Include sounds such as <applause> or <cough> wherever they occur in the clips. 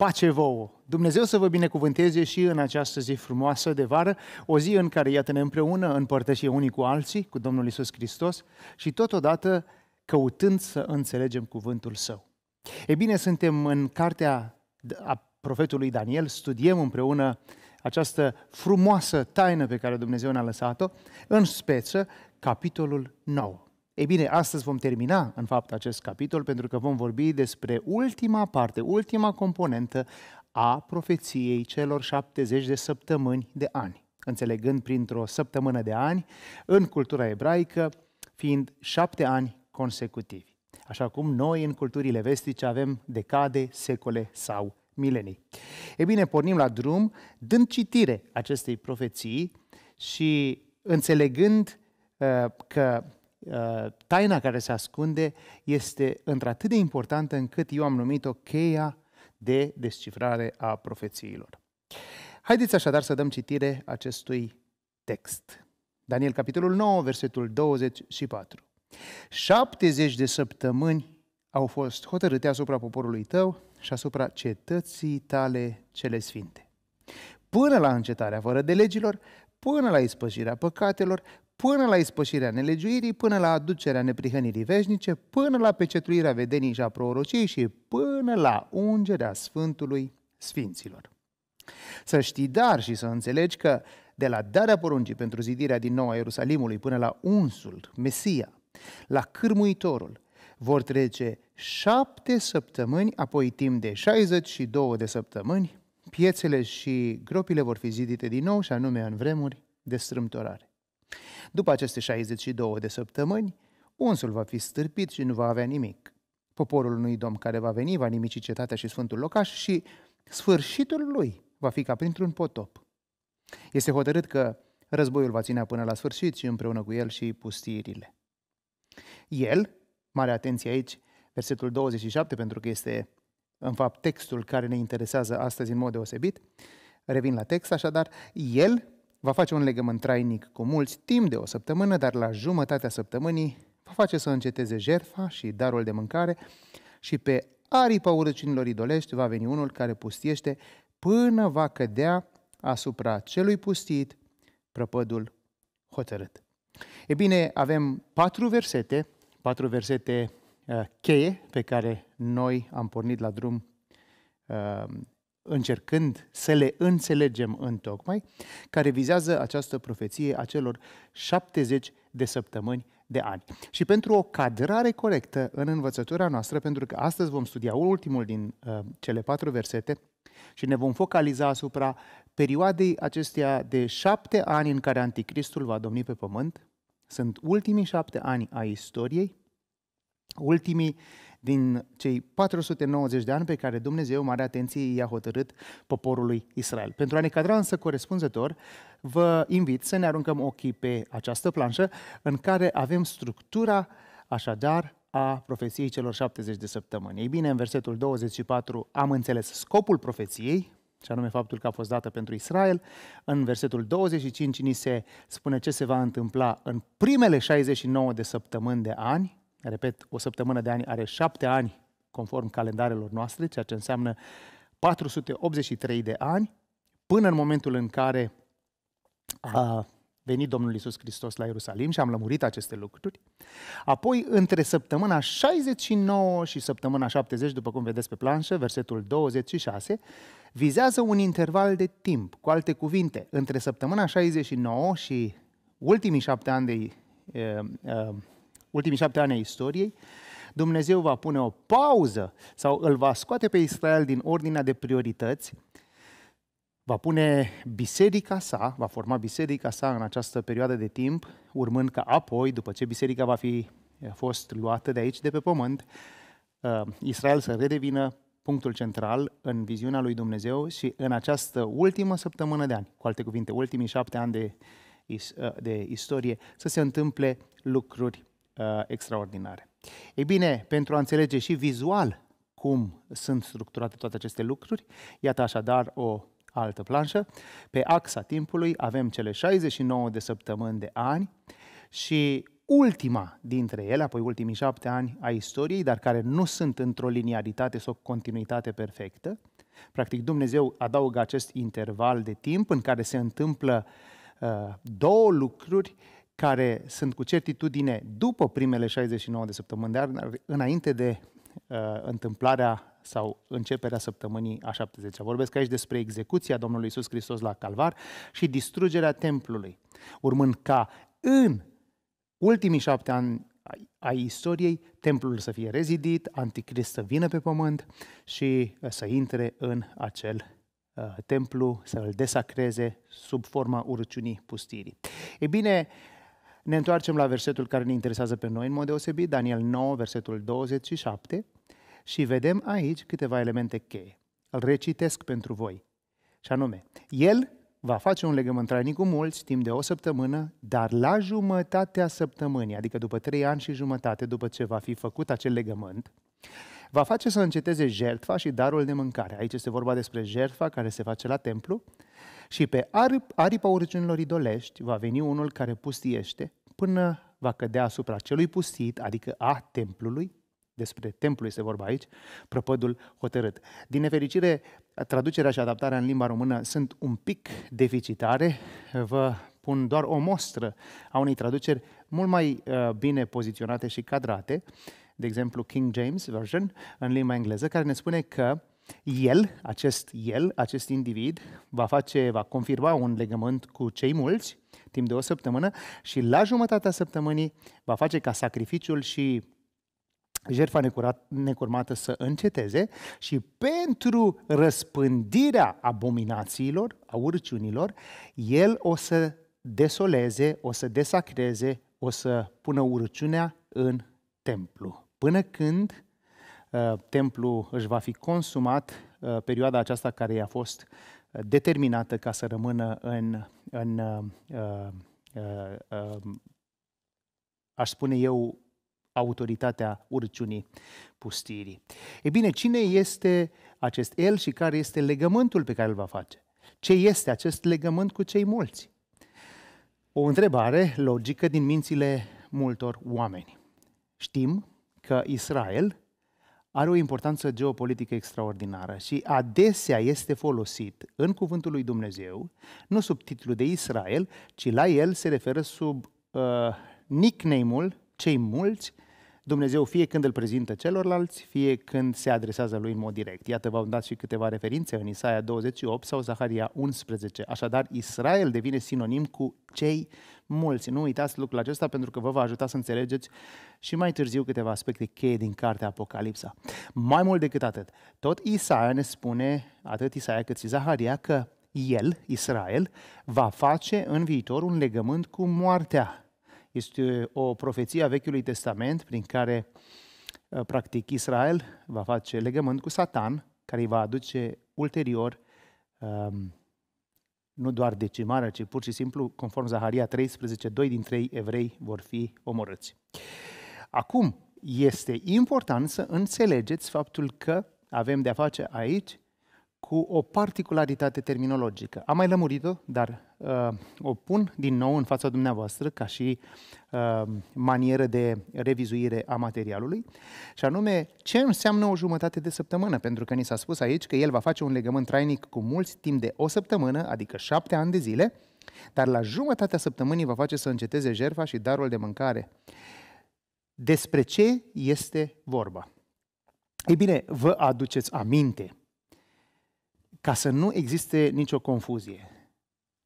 Pace vouă! Dumnezeu să vă binecuvânteze și în această zi frumoasă de vară, o zi în care, iată, ne împreună împărtășim unii cu alții, cu Domnul Isus Hristos și totodată căutând să înțelegem cuvântul Său. E bine, suntem în cartea a profetului Daniel, studiem împreună această frumoasă taină pe care Dumnezeu ne-a lăsat-o, în speță, capitolul 9. Ei bine, astăzi vom termina, în fapt, acest capitol pentru că vom vorbi despre ultima parte, ultima componentă a profeției celor 70 de săptămâni de ani. Înțelegând printr-o săptămână de ani, în cultura ebraică, fiind șapte ani consecutivi. Așa cum noi, în culturile vestice, avem decade, secole sau milenii. Ei bine, pornim la drum, dând citire acestei profeții și înțelegând uh, că Uh, taina care se ascunde este într-atât de importantă încât eu am numit-o cheia de descifrare a profețiilor. Haideți așadar să dăm citire acestui text. Daniel, capitolul 9, versetul 24. 70 de săptămâni au fost hotărâte asupra poporului tău și asupra cetății tale cele sfinte. Până la încetarea fără de legilor, până la ispășirea păcatelor, până la ispășirea nelegiuirii, până la aducerea neprihănirii veșnice, până la pecetuirea vedenii și a prorociei și până la ungerea Sfântului Sfinților. Să știi dar și să înțelegi că de la darea poruncii pentru zidirea din nou a Ierusalimului până la unsul, Mesia, la cârmuitorul, vor trece șapte săptămâni, apoi timp de 62 de săptămâni, piețele și gropile vor fi zidite din nou și anume în vremuri de strâmtorare. După aceste 62 de săptămâni, unsul va fi stârpit și nu va avea nimic. Poporul unui domn care va veni va nimici cetatea și sfântul locaș și sfârșitul lui va fi ca printr-un potop. Este hotărât că războiul va ținea până la sfârșit și împreună cu el și pustirile. El, mare atenție aici, versetul 27, pentru că este în fapt textul care ne interesează astăzi în mod deosebit, revin la text așadar, el Va face un legământ trainic cu mulți timp de o săptămână, dar la jumătatea săptămânii va face să înceteze jertfa și darul de mâncare și pe aripa urăcinilor idolești va veni unul care pustiește până va cădea asupra celui pustit prăpădul hotărât. E bine, avem patru versete, patru versete uh, cheie pe care noi am pornit la drum uh, încercând să le înțelegem în tocmai, care vizează această profeție a celor 70 de săptămâni de ani. Și pentru o cadrare corectă în învățătura noastră, pentru că astăzi vom studia ultimul din uh, cele patru versete și ne vom focaliza asupra perioadei acesteia de șapte ani în care Anticristul va domni pe pământ, sunt ultimii șapte ani ai istoriei, ultimii din cei 490 de ani pe care Dumnezeu, mare atenție, i-a hotărât poporului Israel. Pentru a ne cadra însă corespunzător, vă invit să ne aruncăm ochii pe această planșă în care avem structura, așadar, a profeției celor 70 de săptămâni. Ei bine, în versetul 24 am înțeles scopul profeției, și anume faptul că a fost dată pentru Israel. În versetul 25 ni se spune ce se va întâmpla în primele 69 de săptămâni de ani, repet, o săptămână de ani are șapte ani conform calendarelor noastre, ceea ce înseamnă 483 de ani, până în momentul în care a venit Domnul Isus Hristos la Ierusalim și am lămurit aceste lucruri. Apoi, între săptămâna 69 și săptămâna 70, după cum vedeți pe planșă, versetul 26, vizează un interval de timp. Cu alte cuvinte, între săptămâna 69 și ultimii șapte ani de uh, uh, ultimii șapte ani ai istoriei, Dumnezeu va pune o pauză sau îl va scoate pe Israel din ordinea de priorități, va pune biserica sa, va forma biserica sa în această perioadă de timp, urmând ca apoi, după ce biserica va fi eh, fost luată de aici, de pe pământ, eh, Israel să redevină punctul central în viziunea lui Dumnezeu și în această ultimă săptămână de ani, cu alte cuvinte, ultimii șapte ani de, eh, de istorie, să se întâmple lucruri uh, extraordinare. Ei bine, pentru a înțelege și vizual cum sunt structurate toate aceste lucruri, iată așadar o altă planșă. Pe axa timpului avem cele 69 de săptămâni de ani și ultima dintre ele, apoi ultimii șapte ani a istoriei, dar care nu sunt într-o linearitate sau continuitate perfectă. Practic, Dumnezeu adaugă acest interval de timp în care se întâmplă uh, două lucruri uh, care sunt cu certitudine după primele 69 de săptămâni, dar înainte de uh, întâmplarea sau începerea săptămânii a 70 -a. Vorbesc aici despre execuția Domnului Isus Hristos la Calvar și distrugerea templului, urmând ca în ultimii șapte ani ai istoriei, templul să fie rezidit, anticrist să vină pe pământ și uh, să intre în acel uh, templu, să îl desacreze sub forma urăciunii pustirii. E bine, ne întoarcem la versetul care ne interesează pe noi în mod deosebit, Daniel 9, versetul 27, și vedem aici câteva elemente cheie. Îl recitesc pentru voi. Și anume, el va face un legământ trainic cu mulți timp de o săptămână, dar la jumătatea săptămânii, adică după trei ani și jumătate, după ce va fi făcut acel legământ, va face să înceteze jertfa și darul de mâncare. Aici este vorba despre jertfa care se face la templu și pe aripa urgenilor idolești va veni unul care pustiește până va cădea asupra celui pustit, adică a templului, despre templu este vorba aici, prăpădul hotărât. Din nefericire, traducerea și adaptarea în limba română sunt un pic deficitare. Vă pun doar o mostră a unei traduceri mult mai uh, bine poziționate și cadrate, de exemplu King James Version în limba engleză, care ne spune că el, acest el, acest individ, va face, va confirma un legământ cu cei mulți timp de o săptămână și la jumătatea săptămânii va face ca sacrificiul și jertfa necurat, necurmată să înceteze și pentru răspândirea abominațiilor, a urciunilor, el o să desoleze, o să desacreze, o să pună urciunea în templu. Până când Uh, templu își va fi consumat uh, perioada aceasta care i-a fost uh, determinată ca să rămână în, în aș spune eu, autoritatea urciunii pustirii. E bine, cine este acest el și care este legământul pe care îl va face? Ce este acest legământ cu cei mulți? O întrebare logică din mințile multor oameni. Știm că Israel are o importanță geopolitică extraordinară și adesea este folosit în cuvântul lui Dumnezeu, nu sub titlul de Israel, ci la el se referă sub uh, nickname-ul cei mulți Dumnezeu fie când îl prezintă celorlalți, fie când se adresează lui în mod direct. Iată, v-am dat și câteva referințe în Isaia 28 sau Zaharia 11. Așadar, Israel devine sinonim cu cei mulți. Nu uitați lucrul acesta pentru că vă va ajuta să înțelegeți și mai târziu câteva aspecte cheie din cartea Apocalipsa. Mai mult decât atât, tot Isaia ne spune, atât Isaia cât și Zaharia, că el, Israel, va face în viitor un legământ cu moartea este o profeție a Vechiului Testament prin care, ă, practic, Israel va face legământ cu Satan, care îi va aduce ulterior ă, nu doar decimarea, ci pur și simplu, conform Zaharia 13, doi din trei evrei vor fi omorâți. Acum, este important să înțelegeți faptul că avem de-a face aici cu o particularitate terminologică. Am mai lămurit-o, dar uh, o pun din nou în fața dumneavoastră ca și uh, manieră de revizuire a materialului, și anume ce înseamnă o jumătate de săptămână, pentru că ni s-a spus aici că el va face un legământ trainic cu mulți timp de o săptămână, adică șapte ani de zile, dar la jumătatea săptămânii va face să înceteze jerfa și darul de mâncare. Despre ce este vorba? Ei bine, vă aduceți aminte ca să nu existe nicio confuzie.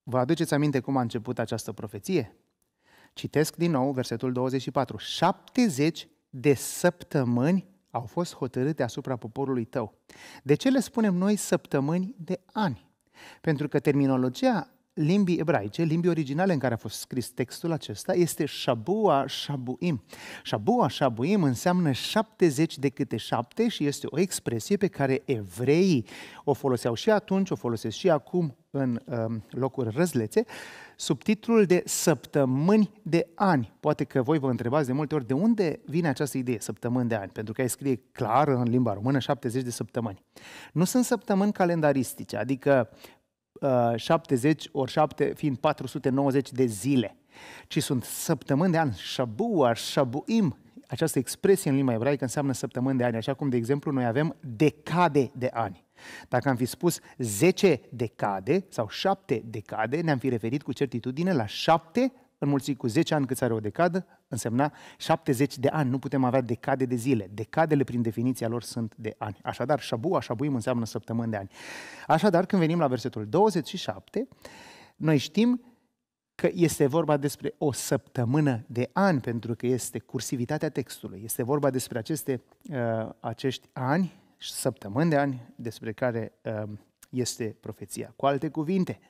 Vă aduceți aminte cum a început această profeție? Citesc din nou versetul 24. 70 de săptămâni au fost hotărâte asupra poporului tău. De ce le spunem noi săptămâni de ani? Pentru că terminologia limbii ebraice, limbii originale în care a fost scris textul acesta, este Shabua Shabuim. Shabua Shabuim înseamnă 70 de câte șapte și este o expresie pe care evreii o foloseau și atunci, o folosesc și acum în um, locuri răzlețe, sub titlul de săptămâni de ani. Poate că voi vă întrebați de multe ori de unde vine această idee, săptămâni de ani, pentru că ai scrie clar în limba română 70 de săptămâni. Nu sunt săptămâni calendaristice, adică 70 uh, ori 7 fiind 490 de zile, ci sunt săptămâni de ani, Shabua, Shabuim, această expresie în limba ebraică înseamnă săptămâni de ani, așa cum, de exemplu, noi avem decade de ani. Dacă am fi spus 10 decade sau 7 decade, ne-am fi referit cu certitudine la 7 înmulțit cu 10 ani cât are o decadă, însemna 70 de ani. Nu putem avea decade de zile. Decadele, prin definiția lor, sunt de ani. Așadar, șabu, așabuim înseamnă săptămâni de ani. Așadar, când venim la versetul 27, noi știm că este vorba despre o săptămână de ani, pentru că este cursivitatea textului. Este vorba despre aceste, uh, acești ani, săptămâni de ani, despre care uh, este profeția. Cu alte cuvinte, uh,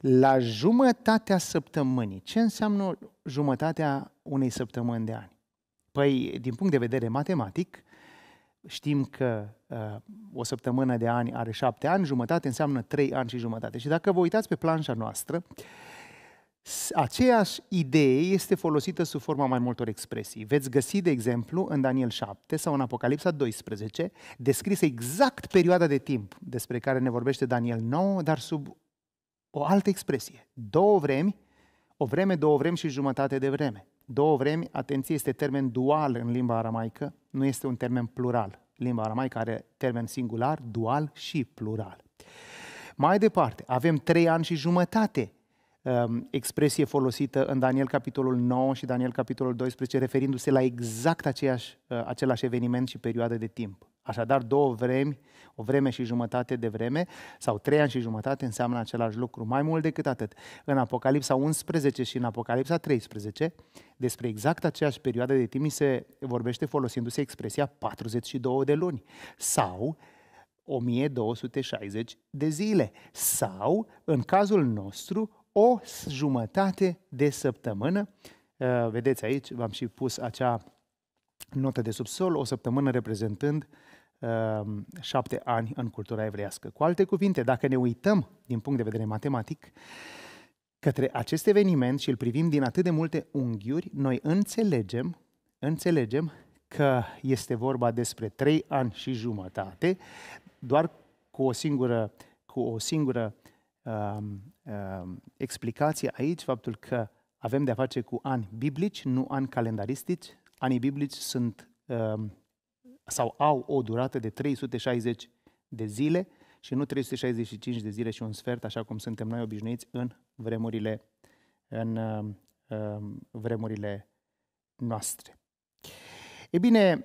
la jumătatea săptămânii. Ce înseamnă jumătatea unei săptămâni de ani? Păi, din punct de vedere matematic, știm că uh, o săptămână de ani are șapte ani, jumătate înseamnă trei ani și jumătate. Și dacă vă uitați pe planșa noastră, aceeași idee este folosită sub forma mai multor expresii. Veți găsi, de exemplu, în Daniel 7 sau în Apocalipsa 12, descrisă exact perioada de timp despre care ne vorbește Daniel 9, dar sub o altă expresie. Două vremi, o vreme, două vremi și jumătate de vreme. Două vremi, atenție, este termen dual în limba aramaică, nu este un termen plural. Limba aramaică are termen singular, dual și plural. Mai departe, avem trei ani și jumătate um, expresie folosită în Daniel capitolul 9 și Daniel capitolul 12, referindu-se la exact aceeași, uh, același eveniment și perioadă de timp. Așadar, două vremi, o vreme și jumătate de vreme sau trei ani și jumătate înseamnă același lucru, mai mult decât atât. În Apocalipsa 11 și în Apocalipsa 13, despre exact aceeași perioadă de timp se vorbește folosindu-se expresia 42 de luni sau 1260 de zile sau, în cazul nostru, o jumătate de săptămână. Uh, vedeți aici, v-am și pus acea notă de subsol, o săptămână reprezentând uh, Um, șapte ani în cultura evreiască. Cu alte cuvinte, dacă ne uităm din punct de vedere matematic către acest eveniment și îl privim din atât de multe unghiuri, noi înțelegem, înțelegem că este vorba despre trei ani și jumătate, doar cu o singură, cu o singură um, um, explicație aici, faptul că avem de-a face cu ani biblici, nu ani calendaristici. Anii biblici sunt um, sau au o durată de 360 de zile și nu 365 de zile și un sfert, așa cum suntem noi obișnuiți în vremurile, în, în um, vremurile noastre. E bine,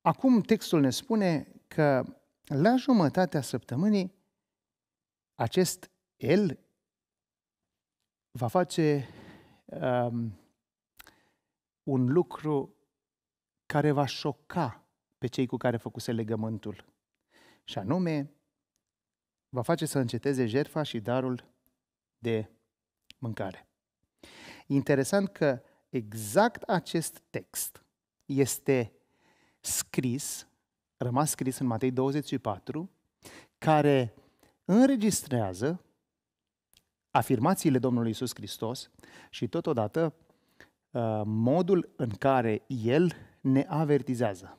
acum textul ne spune că la jumătatea săptămânii acest el va face um, un lucru care va șoca pe cei cu care făcuse legământul. Și anume, va face să înceteze jertfa și darul de mâncare. Interesant că exact acest text este scris, rămas scris în Matei 24, care înregistrează afirmațiile Domnului Isus Hristos și totodată uh, modul în care El ne avertizează,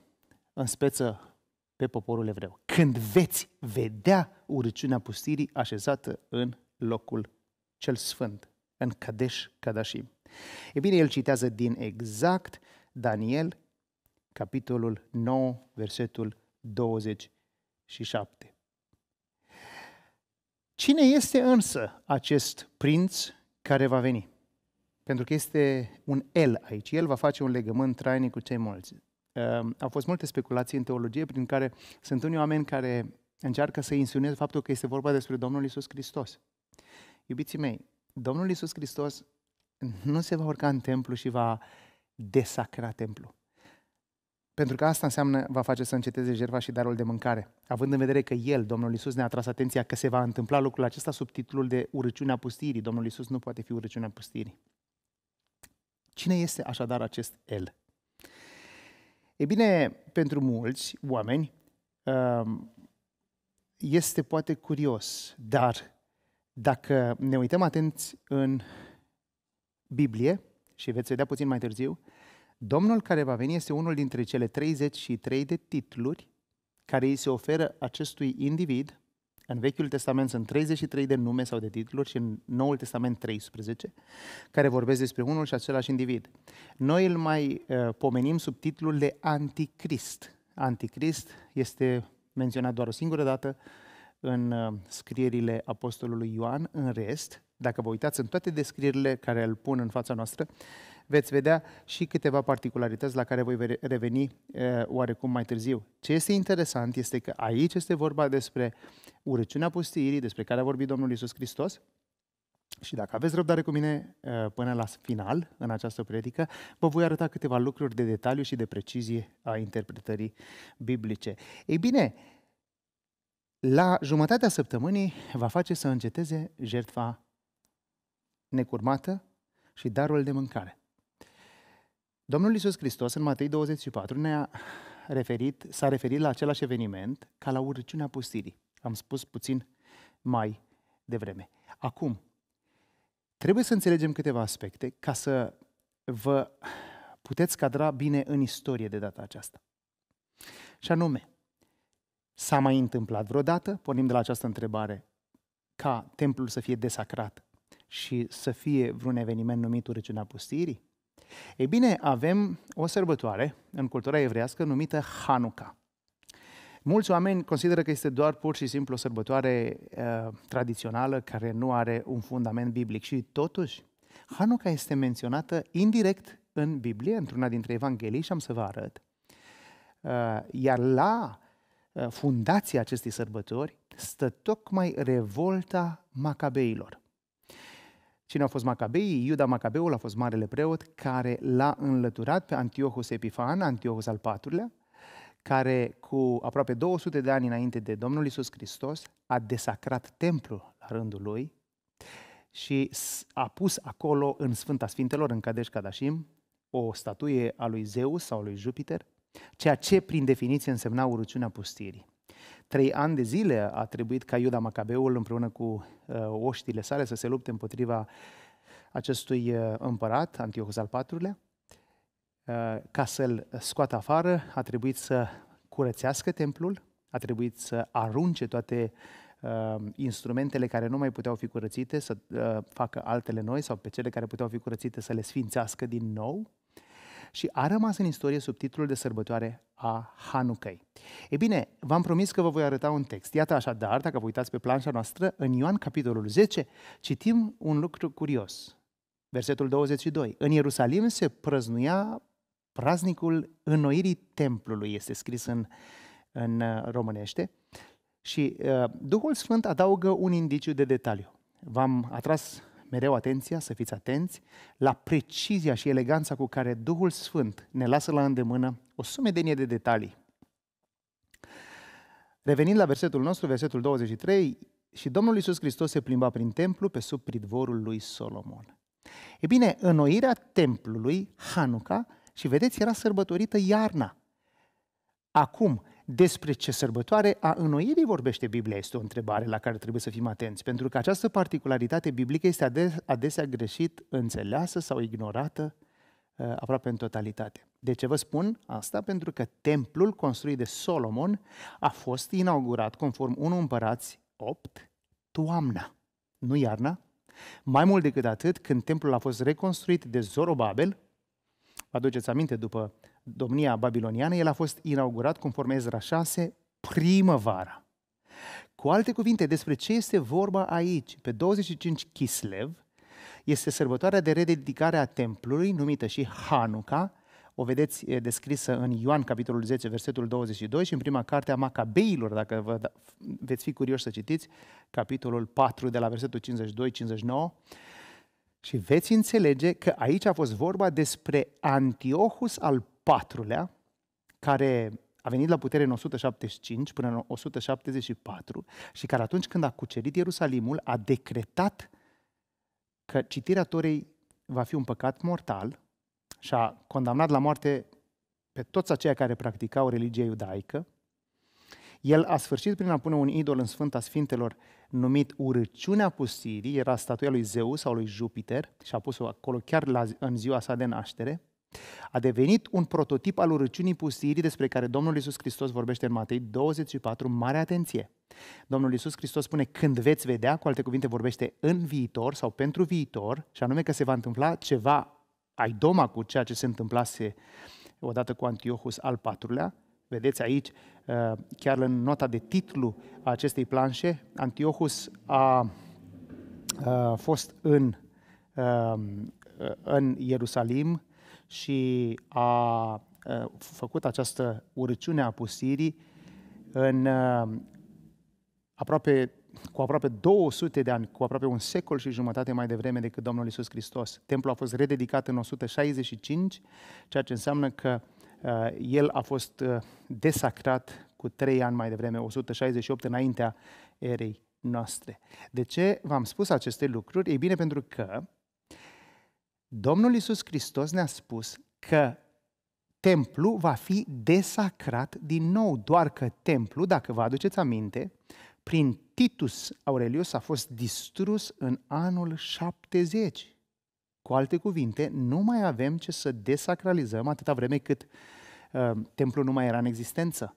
în speță pe poporul evreu, când veți vedea urăciunea pustirii așezată în locul cel sfânt, în Kadesh Kadashim. E bine, el citează din exact Daniel, capitolul 9, versetul 27. Cine este însă acest prinț care va veni? pentru că este un el aici. El va face un legământ trainic cu cei mulți. Uh, au fost multe speculații în teologie prin care sunt unii oameni care încearcă să insinueze faptul că este vorba despre Domnul Isus Hristos. Iubiții mei, Domnul Isus Hristos nu se va urca în templu și va desacra templu. Pentru că asta înseamnă va face să înceteze jerva și darul de mâncare. Având în vedere că El, Domnul Isus, ne-a tras atenția că se va întâmpla lucrul acesta sub titlul de urăciunea pustirii. Domnul Isus nu poate fi urăciunea pustirii. Cine este așadar acest El? E bine, pentru mulți oameni um, este poate curios, dar dacă ne uităm atenți în Biblie, și veți vedea puțin mai târziu, Domnul care va veni este unul dintre cele 33 de titluri care îi se oferă acestui individ în Vechiul Testament sunt 33 de nume sau de titluri și în Noul Testament 13, care vorbesc despre unul și același individ. Noi îl mai uh, pomenim sub titlul de Anticrist. Anticrist este menționat doar o singură dată în uh, scrierile Apostolului Ioan. În rest, dacă vă uitați în toate descrierile care îl pun în fața noastră, veți vedea și câteva particularități la care voi reveni uh, oarecum mai târziu. Ce este interesant este că aici este vorba despre urăciunea pustiirii despre care a vorbit Domnul Isus Hristos. Și dacă aveți răbdare cu mine eh, până la final, în această predică, vă voi arăta câteva lucruri de detaliu și de precizie a interpretării biblice. Ei bine, la jumătatea săptămânii va face să înceteze jertfa necurmată și darul de mâncare. Domnul Isus Hristos în Matei 24 ne-a referit, s-a referit la același eveniment ca la urăciunea pustirii. Am spus puțin mai devreme. Acum, trebuie să înțelegem câteva aspecte ca să vă puteți cadra bine în istorie de data aceasta. Și anume, s-a mai întâmplat vreodată, pornim de la această întrebare, ca templul să fie desacrat și să fie vreun eveniment numit urăciunea pustirii? Ei bine, avem o sărbătoare în cultura evrească numită Hanuca. Mulți oameni consideră că este doar pur și simplu o sărbătoare uh, tradițională care nu are un fundament biblic. Și totuși, Hanuca este menționată indirect în Biblie, într-una dintre Evanghelii, și am să vă arăt. Uh, iar la uh, fundația acestei sărbători stă tocmai revolta macabeilor. Cine au fost macabeii? Iuda Macabeul a fost marele preot care l-a înlăturat pe Antiohus Epifan, Antiohus al IV-lea, care cu aproape 200 de ani înainte de Domnul Isus Hristos a desacrat templul la rândul lui și a pus acolo în Sfânta Sfintelor, în Cadeș Cadașim, o statuie a lui Zeus sau lui Jupiter, ceea ce prin definiție însemna urăciunea pustirii. Trei ani de zile a trebuit ca Iuda Macabeul împreună cu uh, oștile sale să se lupte împotriva acestui uh, împărat, Antiohus al IV-lea, Eh, ca să-l scoată afară, a trebuit să curățească templul, a trebuit să arunce toate uh, instrumentele care nu mai puteau fi curățite, să uh, facă altele noi sau pe cele care puteau fi curățite să le sfințească din nou. Și a rămas în istorie sub titlul de sărbătoare a Hanukkei. E bine, v-am promis că vă voi arăta un text. Iată așadar, dacă vă uitați pe planșa noastră, în Ioan capitolul 10, citim un lucru curios. Versetul 22. În Ierusalim se prăznuia praznicul înnoirii templului, este scris în, în uh, românește. Și uh, Duhul Sfânt adaugă un indiciu de detaliu. V-am atras mereu atenția, să fiți atenți, la precizia și eleganța cu care Duhul Sfânt ne lasă la îndemână o sumedenie de detalii. Revenind la versetul nostru, versetul 23, și Domnul Iisus Hristos se plimba prin templu pe sub pridvorul lui Solomon. E bine, înnoirea templului, Hanuca, și vedeți, era sărbătorită iarna. Acum, despre ce sărbătoare a înnoirii vorbește Biblia este o întrebare la care trebuie să fim atenți, pentru că această particularitate biblică este adesea greșit înțeleasă sau ignorată uh, aproape în totalitate. De ce vă spun asta? Pentru că templul construit de Solomon a fost inaugurat conform 1 împărați 8 toamna, nu iarna. Mai mult decât atât, când templul a fost reconstruit de Zorobabel, vă aduceți aminte, după domnia babiloniană, el a fost inaugurat conform Ezra 6, primăvara. Cu alte cuvinte, despre ce este vorba aici? Pe 25 Kislev este sărbătoarea de rededicare a templului, numită și Hanuca, o vedeți descrisă în Ioan, capitolul 10, versetul 22 și în prima carte a Macabeilor, dacă vă da, veți fi curioși să citiți, capitolul 4 de la versetul 52-59. Și veți înțelege că aici a fost vorba despre Antiohus al IV-lea, care a venit la putere în 175 până în 174 și care atunci când a cucerit Ierusalimul a decretat că citirea Torei va fi un păcat mortal și a condamnat la moarte pe toți aceia care practicau religia iudaică. El a sfârșit prin a pune un idol în Sfânta Sfintelor numit Urăciunea Pustirii, era statuia lui Zeus sau lui Jupiter și a pus-o acolo chiar la, în ziua sa de naștere, a devenit un prototip al urăciunii pustirii despre care Domnul Iisus Hristos vorbește în Matei 24, mare atenție. Domnul Iisus Hristos spune când veți vedea, cu alte cuvinte vorbește în viitor sau pentru viitor, și anume că se va întâmpla ceva ai doma cu ceea ce se întâmplase odată cu Antiohus al patrulea. Vedeți aici, Eh, chiar în nota de titlu a acestei planșe, Antiochus a, a eh, fost în, eh, în Ierusalim și a, a făcut această urăciune a pustirii în aproape cu aproape 200 de ani, cu aproape un secol și jumătate mai devreme decât Domnul Isus Hristos. Templul a fost rededicat în 165, ceea ce înseamnă că uh, Uh, el a fost uh, desacrat cu trei ani mai devreme, 168 înaintea erei noastre. De ce v-am spus aceste lucruri? Ei bine, pentru că Domnul Isus Hristos ne-a spus că templu va fi desacrat din nou, doar că templu, dacă vă aduceți aminte, prin Titus Aurelius a fost distrus în anul 70. Cu alte cuvinte, nu mai avem ce să desacralizăm atâta vreme cât uh, templul nu mai era în existență.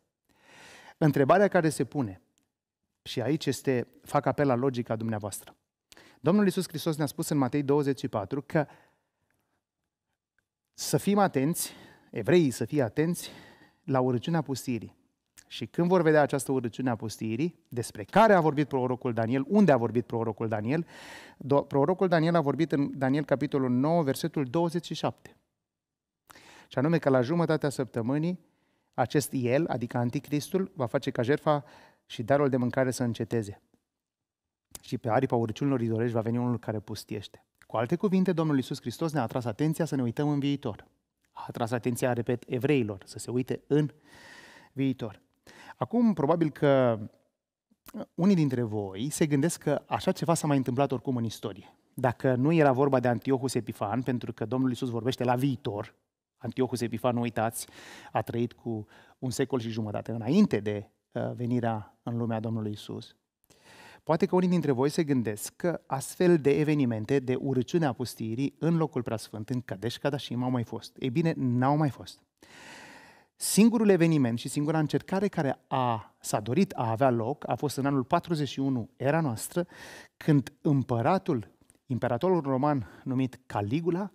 Întrebarea care se pune, și aici este, fac apel la logica dumneavoastră. Domnul Iisus Hristos ne-a spus în Matei 24 că să fim atenți, evreii să fie atenți la urăciunea pustirii. Și când vor vedea această urăciune a pustiirii, despre care a vorbit prorocul Daniel, unde a vorbit prorocul Daniel, do- prorocul Daniel a vorbit în Daniel capitolul 9, versetul 27. Și anume că la jumătatea săptămânii, acest el, adică anticristul, va face ca jertfa și darul de mâncare să înceteze. Și pe aripa urăciunilor idolești va veni unul care pustiește. Cu alte cuvinte, Domnul Iisus Hristos ne-a atras atenția să ne uităm în viitor. A atras atenția, repet, evreilor, să se uite în viitor. Acum, probabil că uh, unii dintre voi se gândesc că așa ceva s-a mai întâmplat oricum în istorie. Dacă nu era vorba de Antiochus Epifan, pentru că Domnul Isus vorbește la viitor, Antiochus Epifan, nu uitați, a trăit cu un secol și jumătate înainte de uh, venirea în lumea Domnului Isus. Poate că unii dintre voi se gândesc că astfel de evenimente de urăciune a pustirii în locul preasfânt, în Cadeș Cadașim, au mai fost. Ei bine, n-au mai fost. Singurul eveniment și singura încercare care a, s-a dorit a avea loc a fost în anul 41 era noastră, când împăratul, imperatorul roman numit Caligula,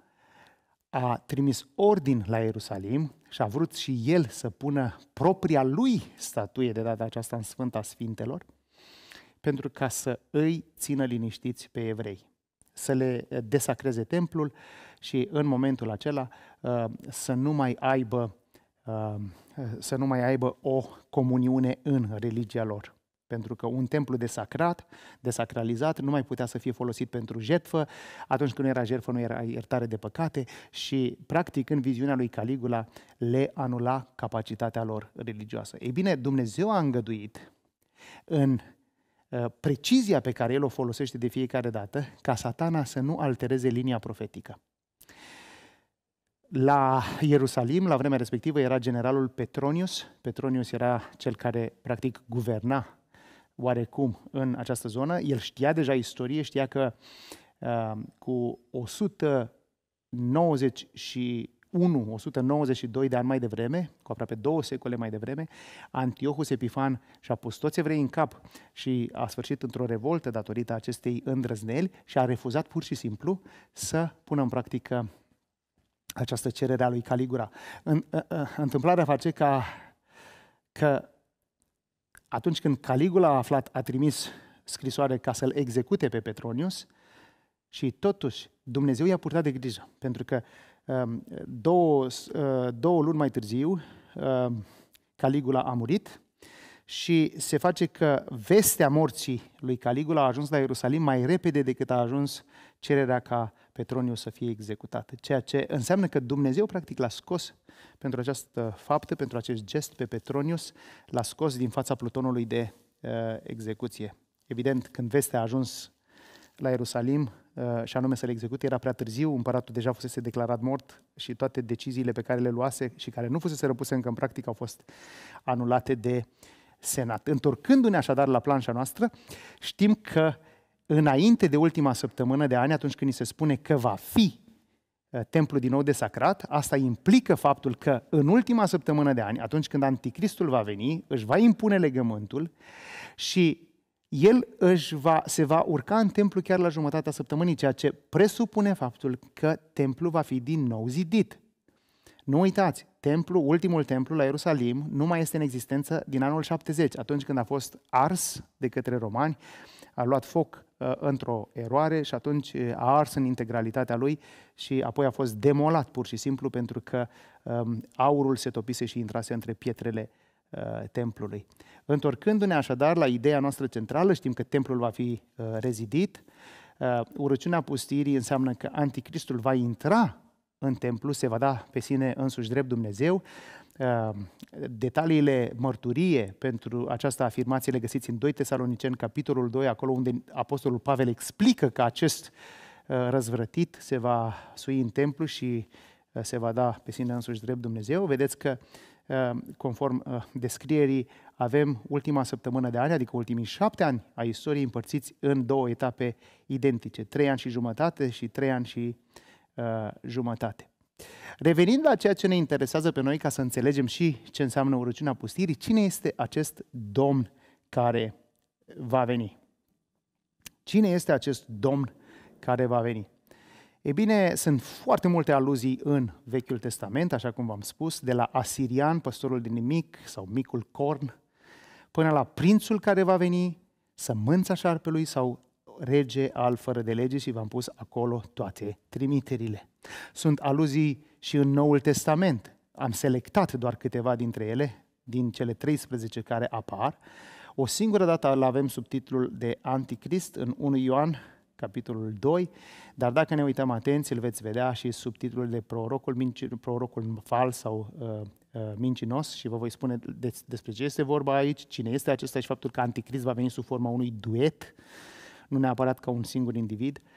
a trimis ordin la Ierusalim și a vrut și el să pună propria lui statuie de data aceasta în Sfânta Sfintelor, pentru ca să îi țină liniștiți pe evrei, să le desacreze templul și în momentul acela uh, să nu mai aibă Um, să nu mai aibă o comuniune în religia lor. Pentru că un templu desacrat, desacralizat, nu mai putea să fie folosit pentru jetfă. Atunci când nu era jertfă, nu era iertare de păcate și, practic, în viziunea lui Caligula, le anula capacitatea lor religioasă. Ei bine, Dumnezeu a îngăduit în uh, precizia pe care el o folosește de fiecare dată, ca satana să nu altereze linia profetică. La Ierusalim, la vremea respectivă, era generalul Petronius. Petronius era cel care, practic, guverna oarecum în această zonă. El știa deja istorie, știa că uh, cu 191, 192 de ani mai devreme, cu aproape două secole mai devreme, Antiohus Epifan și-a pus toți evrei în cap și a sfârșit într-o revoltă datorită acestei îndrăzneli și a refuzat pur și simplu să pună în practică această cerere a lui Caligura. În, întâmplarea face ca că atunci când Caligula a aflat, a trimis scrisoare ca să-l execute pe Petronius și totuși Dumnezeu i-a purtat de grijă, pentru că um, două, uh, două luni mai târziu um, Caligula a murit și se face că vestea morții lui Caligula a ajuns la Ierusalim mai repede decât a ajuns cererea ca Petroniu să fie executată. Ceea ce înseamnă că Dumnezeu practic l-a scos pentru această faptă, pentru acest gest pe Petronius, l-a scos din fața plutonului de uh, execuție. Evident, când vestea a ajuns la Ierusalim uh, și anume să-l execute, era prea târziu, împăratul deja fusese declarat mort și toate deciziile pe care le luase și care nu fusese răpuse încă în practic au fost anulate de Senat. Întorcându-ne așadar la planșa noastră, știm că uh, înainte de ultima săptămână de ani, atunci când ni se spune că va fi uh, templul din nou desacrat, asta implică faptul că în ultima săptămână de ani, atunci când anticristul va veni, își va impune legământul și el își va, se va urca în templu chiar la jumătatea săptămânii, ceea ce presupune faptul că templul va fi din nou zidit. Nu uitați, templu, ultimul templu la Ierusalim nu mai este în existență din anul 70, atunci când a fost ars de către romani, a luat foc Uh, într-o eroare și atunci uh, a ars în integralitatea lui și apoi a fost demolat pur și simplu pentru că um, aurul se topise și intrase între pietrele uh, templului. Întorcându-ne așadar la ideea noastră centrală, știm că templul va fi rezidit, urăciunea pustirii înseamnă că anticristul va intra în templu, se va da pe sine însuși drept Dumnezeu, Ehm, detaliile mărturie pentru această afirmație le găsiți în 2 Tesaloniceni, capitolul 2, acolo unde Apostolul Pavel explică că acest eh, răzvrătit se va sui în templu și eh, se va da pe sine însuși drept Dumnezeu. Vedeți că, ehm, conform eh, descrierii, avem ultima săptămână de ani, adică ultimii șapte ani ai istoriei împărțiți în două etape identice, trei ani și jumătate și trei ani și uh, jumătate. Revenind la ceea ce ne interesează pe noi ca să înțelegem și ce înseamnă urăciunea pustirii, cine este acest domn care va veni? Cine este acest domn care va veni? E bine, sunt foarte multe aluzii în Vechiul Testament, așa cum v-am spus, de la Asirian, păstorul din nimic, sau micul corn, până la prințul care va veni, sămânța șarpelui sau rege al fără de lege și v-am pus acolo toate trimiterile. Sunt aluzii și în Noul Testament. Am selectat doar câteva dintre ele, din cele 13 care apar. O singură dată îl avem sub titlul de Anticrist în 1 Ioan, capitolul 2, dar dacă ne uităm atenți, îl veți vedea și sub titlul de Prorocul, minci, prorocul fals sau uh, uh, mincinos și vă voi spune despre ce este vorba aici, cine este acesta și faptul că Anticrist va veni sub forma unui duet, nu neapărat ca un singur individ. Uh,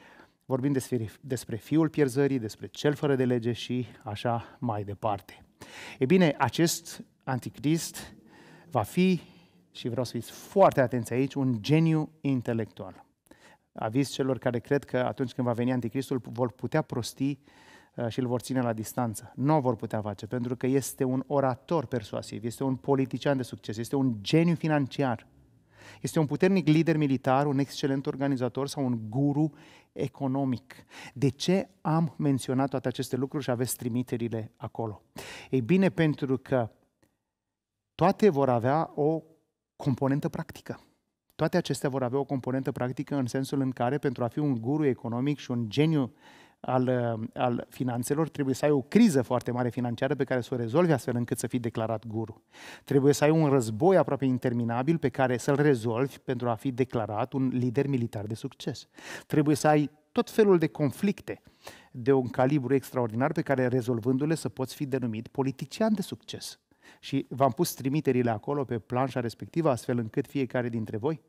vorbim despre, despre fiul pierzării, despre cel fără de lege și așa mai departe. E bine, acest anticrist va fi, și vreau să fiți foarte atenți aici, un geniu intelectual. Aviz celor care cred că atunci când va veni anticristul vor putea prosti uh, și îl vor ține la distanță. Nu vor putea face, pentru că este un orator persuasiv, este un politician de succes, este un geniu financiar, este un puternic lider militar, un excelent organizator sau un guru economic. De ce am menționat toate aceste lucruri și aveți trimiterile acolo? Ei bine, pentru că toate vor avea o componentă practică. Toate acestea vor avea o componentă practică în sensul în care pentru a fi un guru economic și un geniu al, um, al finanțelor, trebuie să ai o criză foarte mare financiară pe care să o rezolvi astfel încât să fii declarat guru. Trebuie să ai un război aproape interminabil pe care să-l rezolvi pentru a fi declarat un lider militar de succes. Trebuie să ai tot felul de conflicte de un calibru extraordinar pe care rezolvându-le să poți fi denumit politician de succes. Și v-am pus trimiterile acolo pe planșa respectivă, astfel încât fiecare dintre voi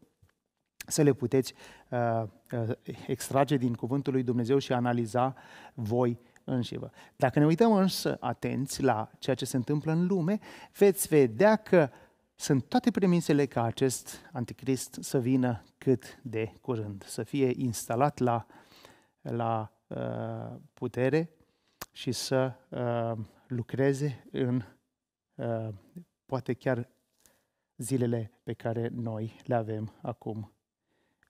să le puteți uh, uh, extrage din cuvântul lui Dumnezeu și analiza voi vă. Dacă ne uităm însă atenți la ceea ce se întâmplă în lume, veți vedea că sunt toate premisele ca acest anticrist să vină cât de curând, să fie instalat la, la uh, putere și să uh, lucreze în uh, poate chiar zilele pe care noi le avem acum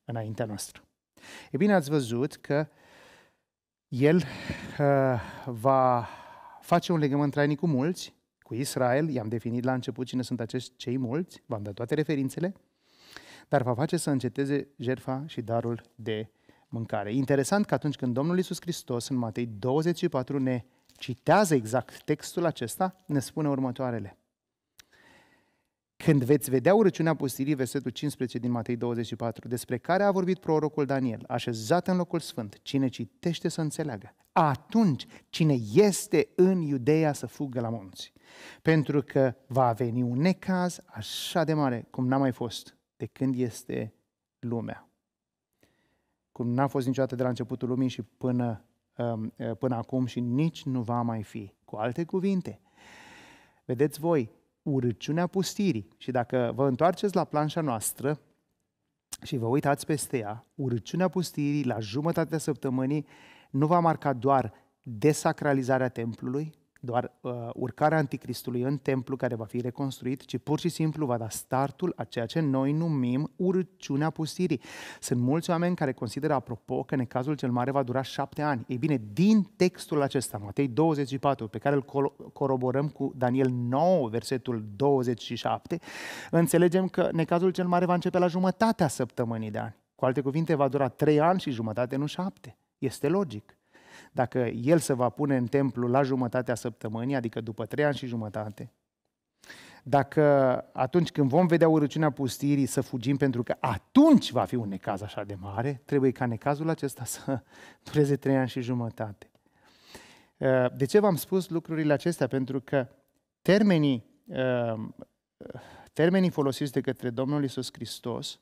înaintea noastră. E bine, ați văzut că el uh, va face un legământ trainic cu mulți, cu Israel, i-am definit la început cine sunt acești cei mulți, v-am dat toate referințele, dar va face să înceteze jertfa și darul de mâncare. Interesant că atunci când Domnul Iisus Hristos în Matei 24 ne citează exact textul acesta, ne spune următoarele. Când veți vedea urăciunea pustirii, versetul 15 din Matei 24, despre care a vorbit prorocul Daniel, așezat în locul sfânt, cine citește să înțeleagă. Atunci, cine este în Iudeea să fugă la munți. Pentru că va veni un necaz așa de mare cum n-a mai fost de când este lumea. Cum n-a fost niciodată de la începutul lumii și până, um, uh, până acum și nici nu va mai fi. Cu alte cuvinte, vedeți voi, urăciunea pustirii. Și dacă vă întoarceți la planșa noastră și vă uitați peste ea, urăciunea pustirii la jumătatea săptămânii nu va marca doar desacralizarea templului, doar uh, urcarea anticristului în templu care va fi reconstruit, ci pur și simplu va da startul a ceea ce noi numim urciunea pustirii. Sunt mulți oameni care consideră, apropo, că necazul cel mare va dura șapte ani. Ei bine, din textul acesta, Matei 24, pe care îl coroborăm cu Daniel 9, versetul 27, înțelegem că necazul cel mare va începe la jumătatea săptămânii de ani. Cu alte cuvinte, va dura trei ani și jumătate, nu șapte. Este logic dacă el se va pune în templu la jumătatea săptămânii, adică după trei ani și jumătate, dacă atunci când vom vedea urăciunea pustirii să fugim, pentru că atunci va fi un necaz așa de mare, trebuie ca necazul acesta să <laughs> dureze trei ani și jumătate. Uh, de ce v-am spus lucrurile acestea? Pentru că termenii, uh, termenii folosiți de către Domnul Isus Hristos,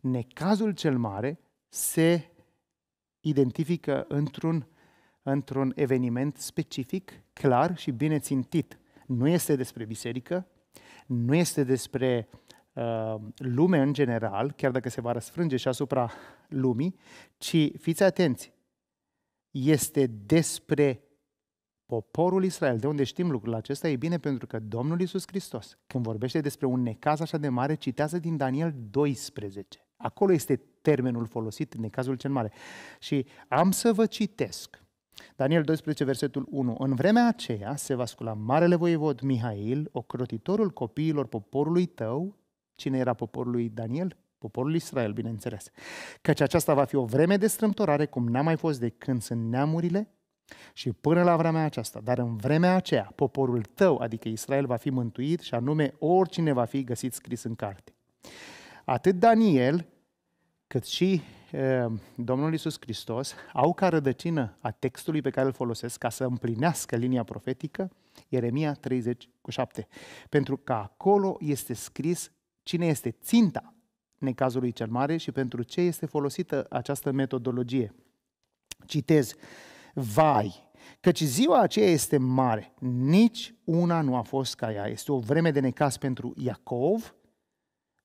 necazul cel mare, se identifică într-un, într-un eveniment specific, clar și bine țintit. Nu este despre biserică, nu este despre uh, lume în general, chiar dacă se va răsfrânge și asupra lumii, ci fiți atenți, este despre poporul Israel. De unde știm lucrul acesta? E bine pentru că Domnul Iisus Hristos, când vorbește despre un necaz așa de mare, citează din Daniel 12. Acolo este termenul folosit în cazul cel mare. Și am să vă citesc. Daniel 12, versetul 1. În vremea aceea se va scula marele voievod Mihail, ocrotitorul copiilor poporului tău. Cine era poporul lui Daniel? Poporul Israel, bineînțeles. Căci aceasta va fi o vreme de strâmtorare cum n-a mai fost de când sunt neamurile și până la vremea aceasta, dar în vremea aceea, poporul tău, adică Israel, va fi mântuit și anume oricine va fi găsit scris în carte. Atât Daniel, cât și eh, Domnul Isus Hristos au ca rădăcină a textului pe care îl folosesc ca să împlinească linia profetică Ieremia 30 cu 7. Pentru că acolo este scris cine este ținta necazului cel mare și pentru ce este folosită această metodologie. Citez, vai, căci ziua aceea este mare, nici una nu a fost ca ea. Este o vreme de necaz pentru Iacov,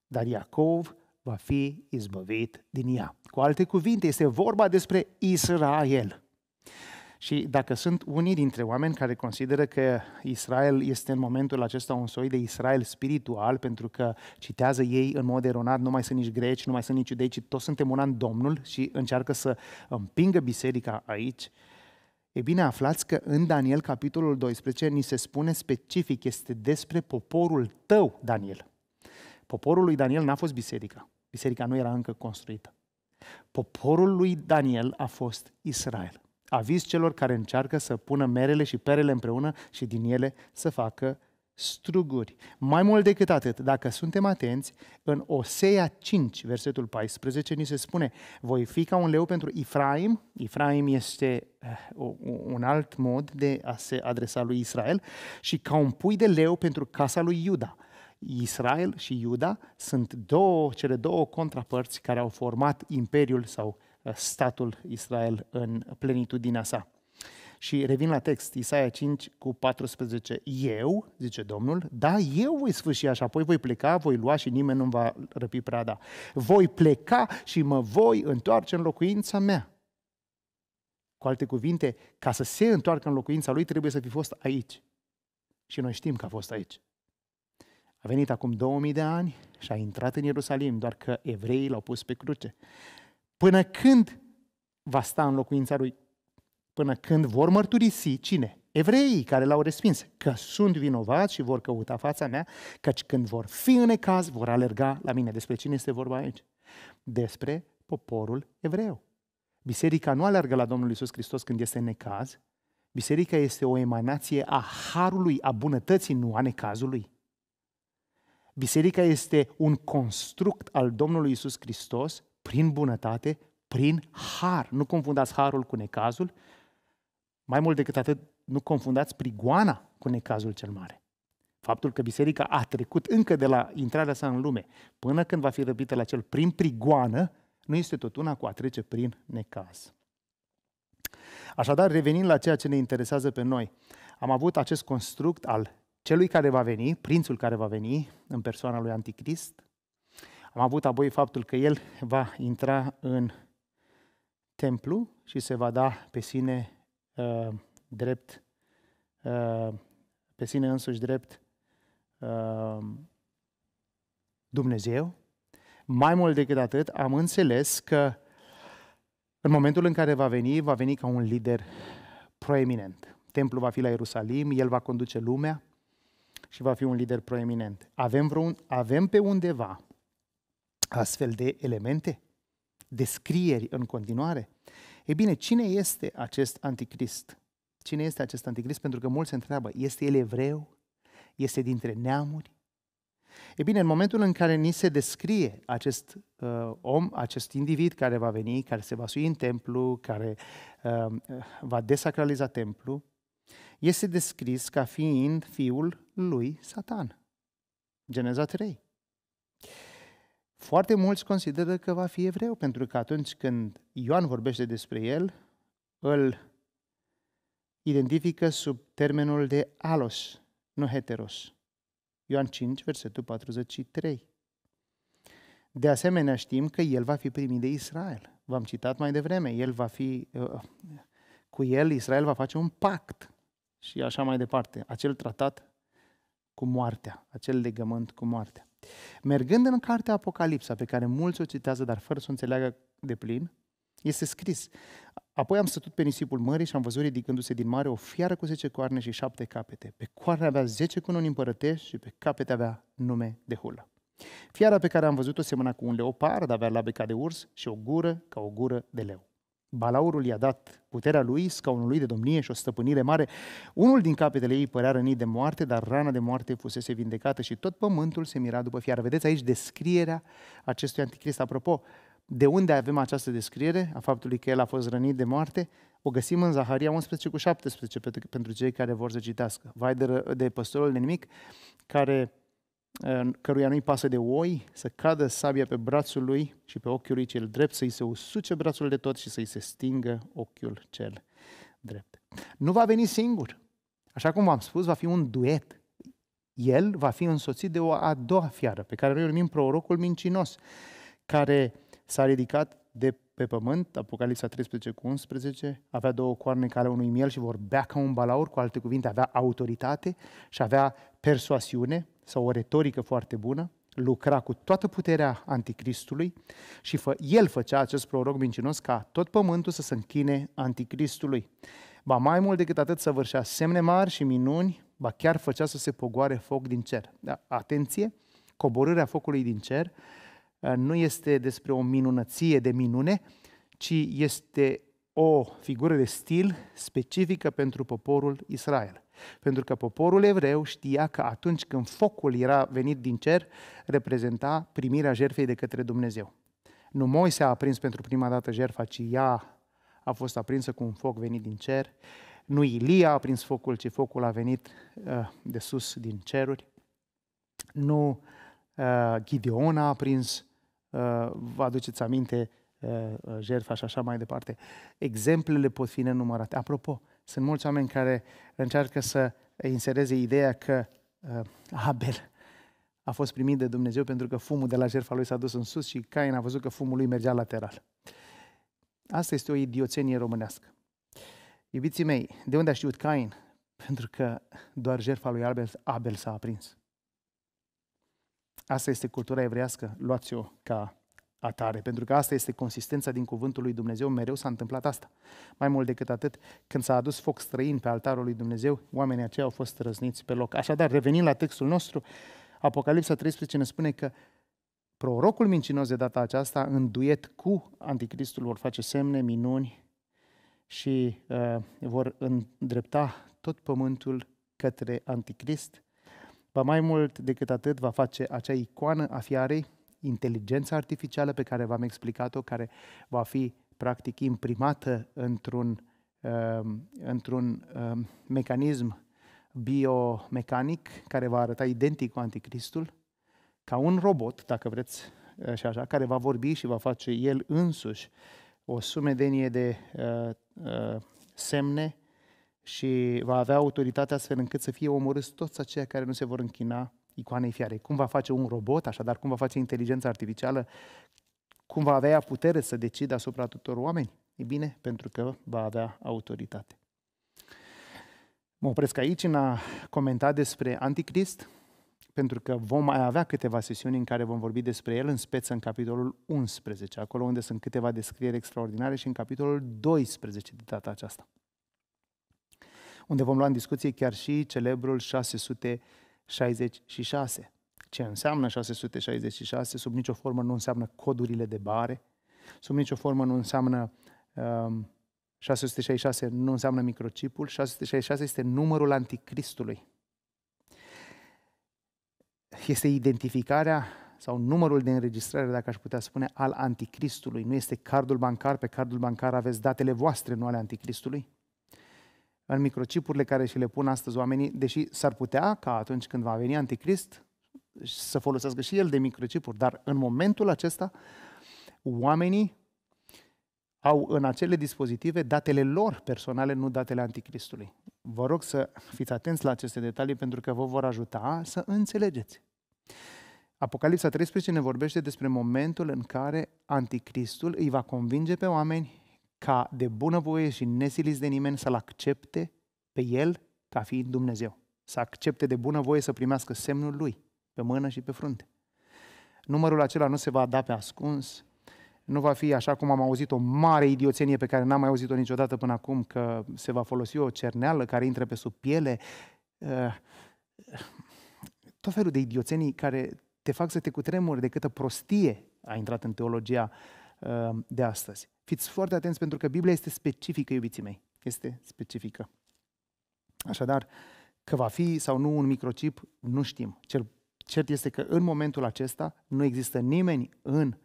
dar Iacov va fi izbăvit din ea. Cu alte cuvinte, este vorba despre Israel. Și dacă sunt unii dintre oameni care consideră că Israel este în momentul acesta un soi de Israel spiritual, pentru că citează ei în mod eronat, nu mai sunt nici greci, nu mai sunt nici iudei, ci toți suntem un an Domnul și încearcă să împingă biserica aici, E bine, aflați că în Daniel, capitolul 12, ni se spune specific, este despre poporul tău, Daniel. Poporul lui Daniel n-a fost biserica biserica nu era încă construită. Poporul lui Daniel a fost Israel. Aviz celor care încearcă să pună merele și perele împreună și din ele să facă struguri. Mai mult decât atât, dacă suntem atenți, în Osea 5, versetul 14, ni se spune Voi fi ca un leu pentru Ifraim. Ifraim este eh, un alt mod de a se adresa lui Israel și ca un pui de leu pentru casa lui Iuda. Israel și Iuda sunt două, cele două contrapărți care au format imperiul sau uh, statul Israel în plenitudinea sa. Și revin la text, Isaia 5 cu 14. Eu, zice Domnul, da, eu voi sfârși așa, apoi voi pleca, voi lua și nimeni nu va răpi prada. Voi pleca și mă voi întoarce în locuința mea. Cu alte cuvinte, ca să se întoarcă în locuința lui, trebuie să fi fost aici. Și noi știm că a fost aici. A venit acum 2000 de ani și a intrat în Ierusalim, doar că evreii l-au pus pe cruce. Până când va sta în locuința lui? Până când vor mărturisi cine? Evreii care l-au respins, că sunt vinovați și vor căuta fața mea, căci când vor fi în ecaz, vor alerga la mine. Despre cine este vorba aici? Despre poporul evreu. Biserica nu alergă la Domnul Isus Hristos când este în necaz. Biserica este o emanație a harului, a bunătății, nu a necazului. Biserica este un construct al Domnului Isus Hristos prin bunătate, prin har. Nu confundați harul cu necazul. Mai mult decât atât, nu confundați prigoana cu necazul cel mare. Faptul că biserica a trecut încă de la intrarea sa în lume până când va fi răpită la cel prin prigoană, nu este tot una cu a trece prin necaz. Așadar, revenind la ceea ce ne interesează pe noi, am avut acest construct al celui care va veni, prințul care va veni în persoana lui Anticrist. Am avut apoi faptul că el va intra în templu și se va da pe sine uh, drept, uh, pe sine însuși drept uh, Dumnezeu. Mai mult decât atât, am înțeles că în momentul în care va veni, va veni ca un lider proeminent. Templul va fi la Ierusalim, el va conduce lumea, și va fi un lider proeminent. Avem, vreun, avem pe undeva astfel de elemente? Descrieri în continuare? E bine, cine este acest anticrist? Cine este acest anticrist? Pentru că mulți se întreabă, este el evreu? Este dintre neamuri? E bine, în momentul în care ni se descrie acest uh, om, acest individ care va veni, care se va sui în templu, care uh, va desacraliza templu, este descris ca fiind fiul lui Satan. Geneza 3. Foarte mulți consideră că va fi evreu, pentru că atunci când Ioan vorbește despre el, îl identifică sub termenul de alos, nu heteros. Ioan 5, versetul 43. De asemenea, știm că el va fi primit de Israel. V-am citat mai devreme, el va fi, uh, cu el Israel va face un pact și așa mai departe. Acel tratat cu moartea, acel legământ cu moartea. Mergând în cartea Apocalipsa, pe care mulți o citează, dar fără să o înțeleagă de plin, este scris. Apoi am stătut pe nisipul mării și am văzut ridicându-se din mare o fiară cu zece coarne și șapte capete. Pe coarne avea zece cununi împărătești și pe capete avea nume de hulă. Fiara pe care am văzut-o semăna cu un leopard, avea labe ca de urs și o gură ca o gură de leu. Balaurul i-a dat puterea lui, scaunul lui de domnie și o stăpânire mare. Unul din capetele ei părea rănit de moarte, dar rana de moarte fusese vindecată și tot pământul se mira după fiară. Vedeți aici descrierea acestui anticrist. Apropo, de unde avem această descriere a faptului că el a fost rănit de moarte? O găsim în Zaharia 11 cu 17 pentru cei care vor să citească. Vai de, de păstorul de nimic care căruia nu-i pasă de oi, să cadă sabia pe brațul lui și pe ochiul lui cel drept, să-i se usuce brațul de tot și să-i se stingă ochiul cel drept. Nu va veni singur. Așa cum v-am spus, va fi un duet. El va fi însoțit de o a doua fiară, pe care noi numim prorocul mincinos, care s-a ridicat de pe pământ, Apocalipsa 13 cu 11, avea două coarne care unui miel și vorbea ca un balaur, cu alte cuvinte, avea autoritate și avea persoasiune, sau o retorică foarte bună, lucra cu toată puterea anticristului și fă, el făcea acest proroc mincinos ca tot pământul să se închine anticristului. Ba mai mult decât atât să vârșea semne mari și minuni, ba chiar făcea să se pogoare foc din cer. Da, atenție, coborârea focului din cer eh, nu este despre o minunăție de minune, ci este o figură de stil specifică pentru poporul Israel. Pentru că poporul evreu știa că atunci când focul era venit din cer, reprezenta primirea jertfei de către Dumnezeu. Nu Moise a aprins pentru prima dată jertfa, ci ea a fost aprinsă cu un foc venit din cer. Nu Ilia a aprins focul, ci focul a venit eh, de sus din ceruri. Nu eh, Gideon a aprins, eh, vă aduceți aminte, jertfa și așa mai departe. Exemplele pot fi nenumărate. Apropo, sunt mulți oameni care încearcă să insereze ideea că uh, Abel a fost primit de Dumnezeu pentru că fumul de la jertfa lui s-a dus în sus și Cain a văzut că fumul lui mergea lateral. Asta este o idioțenie românească. Iubiții mei, de unde a știut Cain? Pentru că doar jertfa lui Abel, Abel s-a aprins. Asta este cultura evrească, luați-o ca atare, pentru că asta este consistența din cuvântul lui Dumnezeu, mereu s-a întâmplat asta. Mai mult decât atât, când s-a adus foc străin pe altarul lui Dumnezeu, oamenii aceia au fost răzniți pe loc. Așadar, revenind la textul nostru, Apocalipsa 13 ne spune că prorocul mincinos de data aceasta, în duet cu anticristul, vor face semne, minuni și uh, vor îndrepta tot pământul către anticrist. Ba mai mult decât atât, va face acea icoană a fiarei, inteligența artificială pe care v-am explicat-o, care va fi practic imprimată într-un, um, într-un um, mecanism biomecanic care va arăta identic cu anticristul, ca un robot, dacă vreți, uh, și așa, care va vorbi și va face el însuși o sumedenie de uh, uh, semne și va avea autoritatea astfel încât să fie omorâți toți aceia care nu se vor închina icoanei fiare. Cum va face un robot, așadar cum va face inteligența artificială, cum va avea putere să decide asupra tuturor oameni? E bine, pentru că va avea autoritate. Mă opresc aici în a comenta despre Anticrist, pentru că vom mai avea câteva sesiuni în care vom vorbi despre el, în speță în capitolul 11, acolo unde sunt câteva descrieri extraordinare și în capitolul 12 de data aceasta, unde vom lua în discuție chiar și celebrul 600 666. Ce înseamnă 666? Sub nicio formă nu înseamnă codurile de bare, sub nicio formă nu înseamnă um, 666 nu înseamnă microcipul. 666 este numărul anticristului. Este identificarea sau numărul de înregistrare, dacă aș putea spune, al anticristului. Nu este cardul bancar, pe cardul bancar aveți datele voastre, nu ale anticristului în microcipurile care și le pun astăzi oamenii, deși s-ar putea ca atunci când va veni anticrist să folosească și el de microcipuri, dar în momentul acesta oamenii au în acele dispozitive datele lor personale, nu datele anticristului. Vă rog să fiți atenți la aceste detalii pentru că vă vor ajuta să înțelegeți. Apocalipsa 13 ne vorbește despre momentul în care anticristul îi va convinge pe oameni ca de bunăvoie și nesiliți de nimeni să-L accepte pe El ca fiind Dumnezeu. Să accepte de bunăvoie să primească semnul Lui pe mână și pe frunte. Numărul acela nu se va da pe ascuns, nu va fi așa cum am auzit o mare idioțenie pe care n-am mai auzit-o niciodată până acum, că se va folosi o cerneală care intră pe sub piele. Eh, tot felul de idioțenii care te fac să te cutremuri de câtă prostie a intrat în teologia uh, Ehm, de astăzi. Fiți foarte atenți pentru că Biblia este specifică, iubiții mei. Este specifică. Așadar, că va fi sau nu un microchip, nu știm. Cel cert este că în momentul acesta nu există nimeni în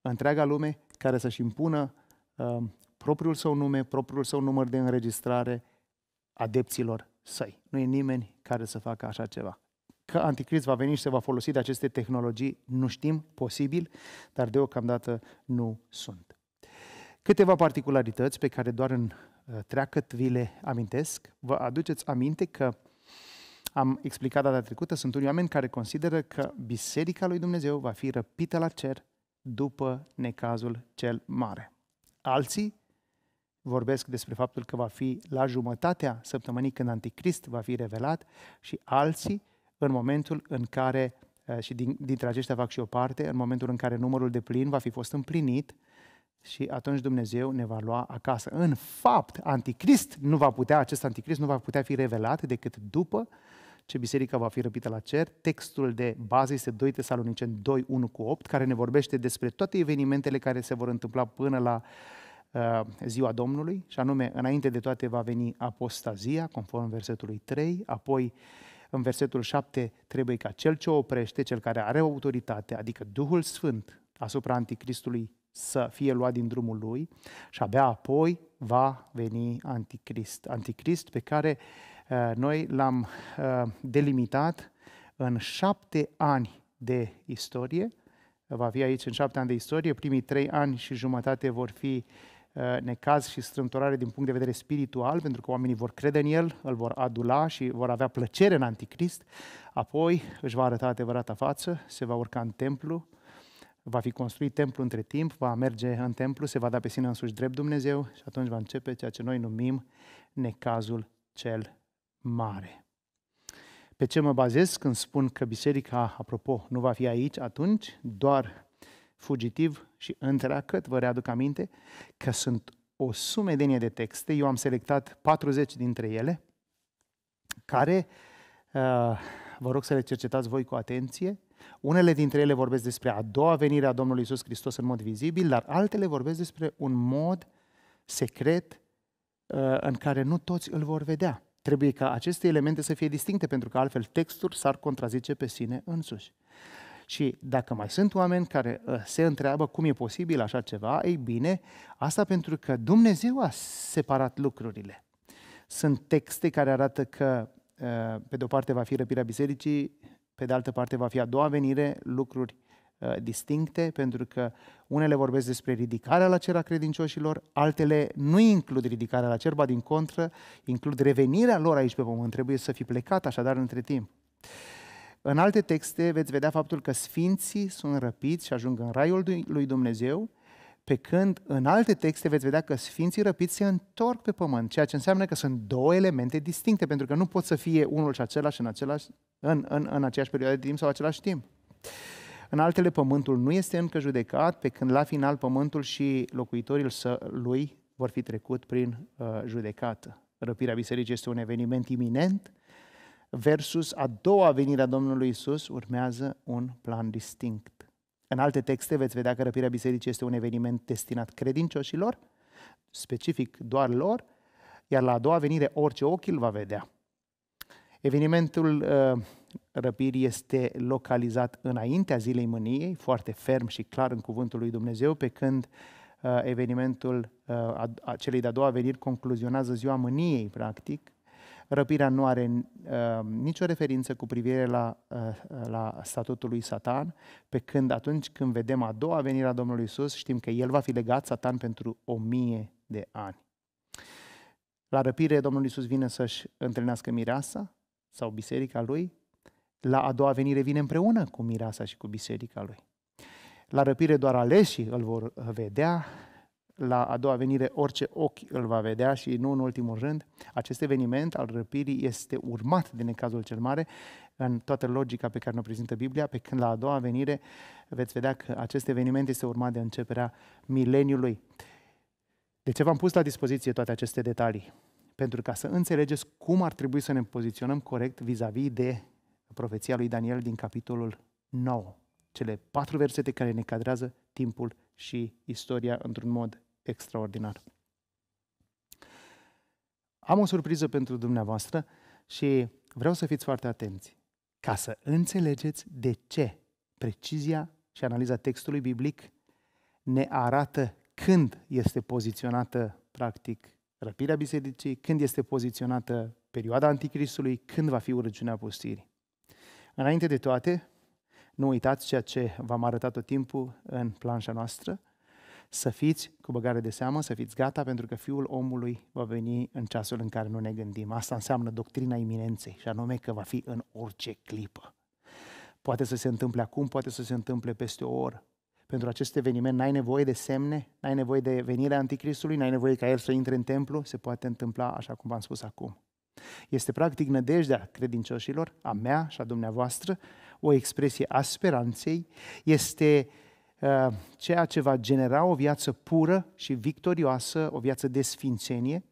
întreaga lume care să-și impună uh, propriul său nume, propriul său număr de înregistrare adepților săi. Nu e nimeni care să facă așa ceva că anticrist va veni și se va folosi de aceste tehnologii, nu știm, posibil, dar deocamdată nu sunt. Câteva particularități pe care doar în uh, treacăt vi le amintesc. Vă aduceți aminte că am explicat data trecută, sunt unii oameni care consideră că Biserica lui Dumnezeu va fi răpită la cer după necazul cel mare. Alții vorbesc despre faptul că va fi la jumătatea săptămânii când Anticrist va fi revelat și alții în momentul în care, eh, și din, dintre aceștia fac și o parte, în momentul în care numărul de plin va fi fost împlinit și atunci Dumnezeu ne va lua acasă. În fapt, anticrist nu va putea, acest anticrist nu va putea fi revelat decât după ce biserica va fi răpită la cer. Textul de bază este 2 Tesalonicen 2, 1 cu 8, care ne vorbește despre toate evenimentele care se vor întâmpla până la eh, ziua Domnului, și anume, înainte de toate va veni apostazia, conform versetului 3, apoi uh, în versetul 7 trebuie ca cel ce oprește, cel care are autoritate, adică Duhul Sfânt asupra anticristului să fie luat din drumul lui și abia apoi va veni anticrist. Anticrist pe care uh, noi l-am uh, delimitat în șapte ani de istorie. Va fi aici în șapte ani de istorie. Primii trei ani și jumătate vor fi uh, Uh, necaz și strâmtorare din punct de vedere spiritual, pentru că oamenii vor crede în el, îl vor adula și vor avea plăcere în anticrist, apoi își va arăta adevărata față, se va urca în templu, va fi construit templu între timp, va merge în templu, se va da pe sine însuși drept Dumnezeu și atunci va începe ceea ce noi numim necazul cel mare. Pe ce mă bazez când spun că biserica, apropo, nu va fi aici atunci, doar fugitiv și întreacăt, vă readuc aminte, că sunt o sumedenie de texte, eu am selectat 40 dintre ele, care, uh, vă rog să le cercetați voi cu atenție, unele dintre ele vorbesc despre a doua venire a Domnului Isus Hristos în mod vizibil, dar altele vorbesc despre un mod secret uh, în care nu toți îl vor vedea. Trebuie ca aceste elemente să fie distincte, pentru că altfel textul s-ar contrazice pe sine însuși. Și dacă mai sunt oameni care uh, se întreabă cum e posibil așa ceva, ei bine, asta pentru că Dumnezeu a separat lucrurile. Sunt texte care arată că uh, pe de o parte va fi răpirea bisericii, pe de altă parte va fi a doua venire, lucruri uh, distincte, pentru că unele vorbesc despre ridicarea la cer a credincioșilor, altele nu includ ridicarea la cer, ba din contră, includ revenirea lor aici pe pământ. Trebuie să fi plecat așadar între timp. În alte texte veți vedea faptul că sfinții sunt răpiți și ajung în raiul lui Dumnezeu, pe când în alte texte veți vedea că sfinții răpiți se întorc pe pământ, ceea ce înseamnă că sunt două elemente distincte, pentru că nu pot să fie unul și același în, același, în, în, în aceeași perioadă de timp sau același timp. În altele, pământul nu este încă judecat, pe când la final pământul și locuitorii lui vor fi trecut prin uh, judecată. Răpirea bisericii este un eveniment iminent, versus a doua venire a Domnului Isus urmează un plan distinct. În alte texte veți vedea că răpirea bisericii este un eveniment destinat credincioșilor, specific doar lor, iar la a doua venire orice ochi îl va vedea. Evenimentul uh, răpirii este localizat înaintea zilei mâniei, foarte ferm și clar în cuvântul lui Dumnezeu, pe când uh, evenimentul uh, a, a celei de-a doua veniri concluzionează ziua mâniei, practic, Răpirea nu are uh, nicio referință cu privire la, uh, la statutul lui Satan, pe când atunci când vedem a doua venire a Domnului Isus, știm că el va fi legat Satan pentru o mie de ani. La răpire, Domnul Isus vine să-și întâlnească mireasa sau biserica lui. La a doua venire vine împreună cu mireasa și cu biserica lui. La răpire doar aleșii îl vor vedea, la a doua venire orice ochi îl va vedea și nu în ultimul rând, acest eveniment al răpirii este urmat de necazul cel mare în toată logica pe care ne prezintă Biblia, pe când la a doua venire veți vedea că acest eveniment este urmat de începerea mileniului. De ce v-am pus la dispoziție toate aceste detalii? Pentru ca să înțelegeți cum ar trebui să ne poziționăm corect vis-a-vis de profeția lui Daniel din capitolul 9. Cele patru versete care ne cadrează timpul și istoria într-un mod extraordinar. Am o surpriză pentru dumneavoastră și vreau să fiți foarte atenți ca să înțelegeți de ce precizia și analiza textului biblic ne arată când este poziționată, practic, răpirea bisericii, când este poziționată perioada anticristului, când va fi urăciunea pustirii. Înainte de toate, nu uitați ceea ce v-am arătat tot timpul în planșa noastră, să fiți cu băgare de seamă, să fiți gata, pentru că Fiul omului va veni în ceasul în care nu ne gândim. Asta înseamnă doctrina iminenței, și anume că va fi în orice clipă. Poate să se întâmple acum, poate să se întâmple peste o oră. Pentru acest eveniment n-ai nevoie de semne, n-ai nevoie de venirea Anticristului, n-ai nevoie ca el să intre în templu, se poate întâmpla așa cum v-am spus acum. Este practic nădejdea credincioșilor, a mea și a dumneavoastră, o expresie a speranței, este Uh, ceea ce va genera o viață pură și victorioasă, o viață de sfințenie,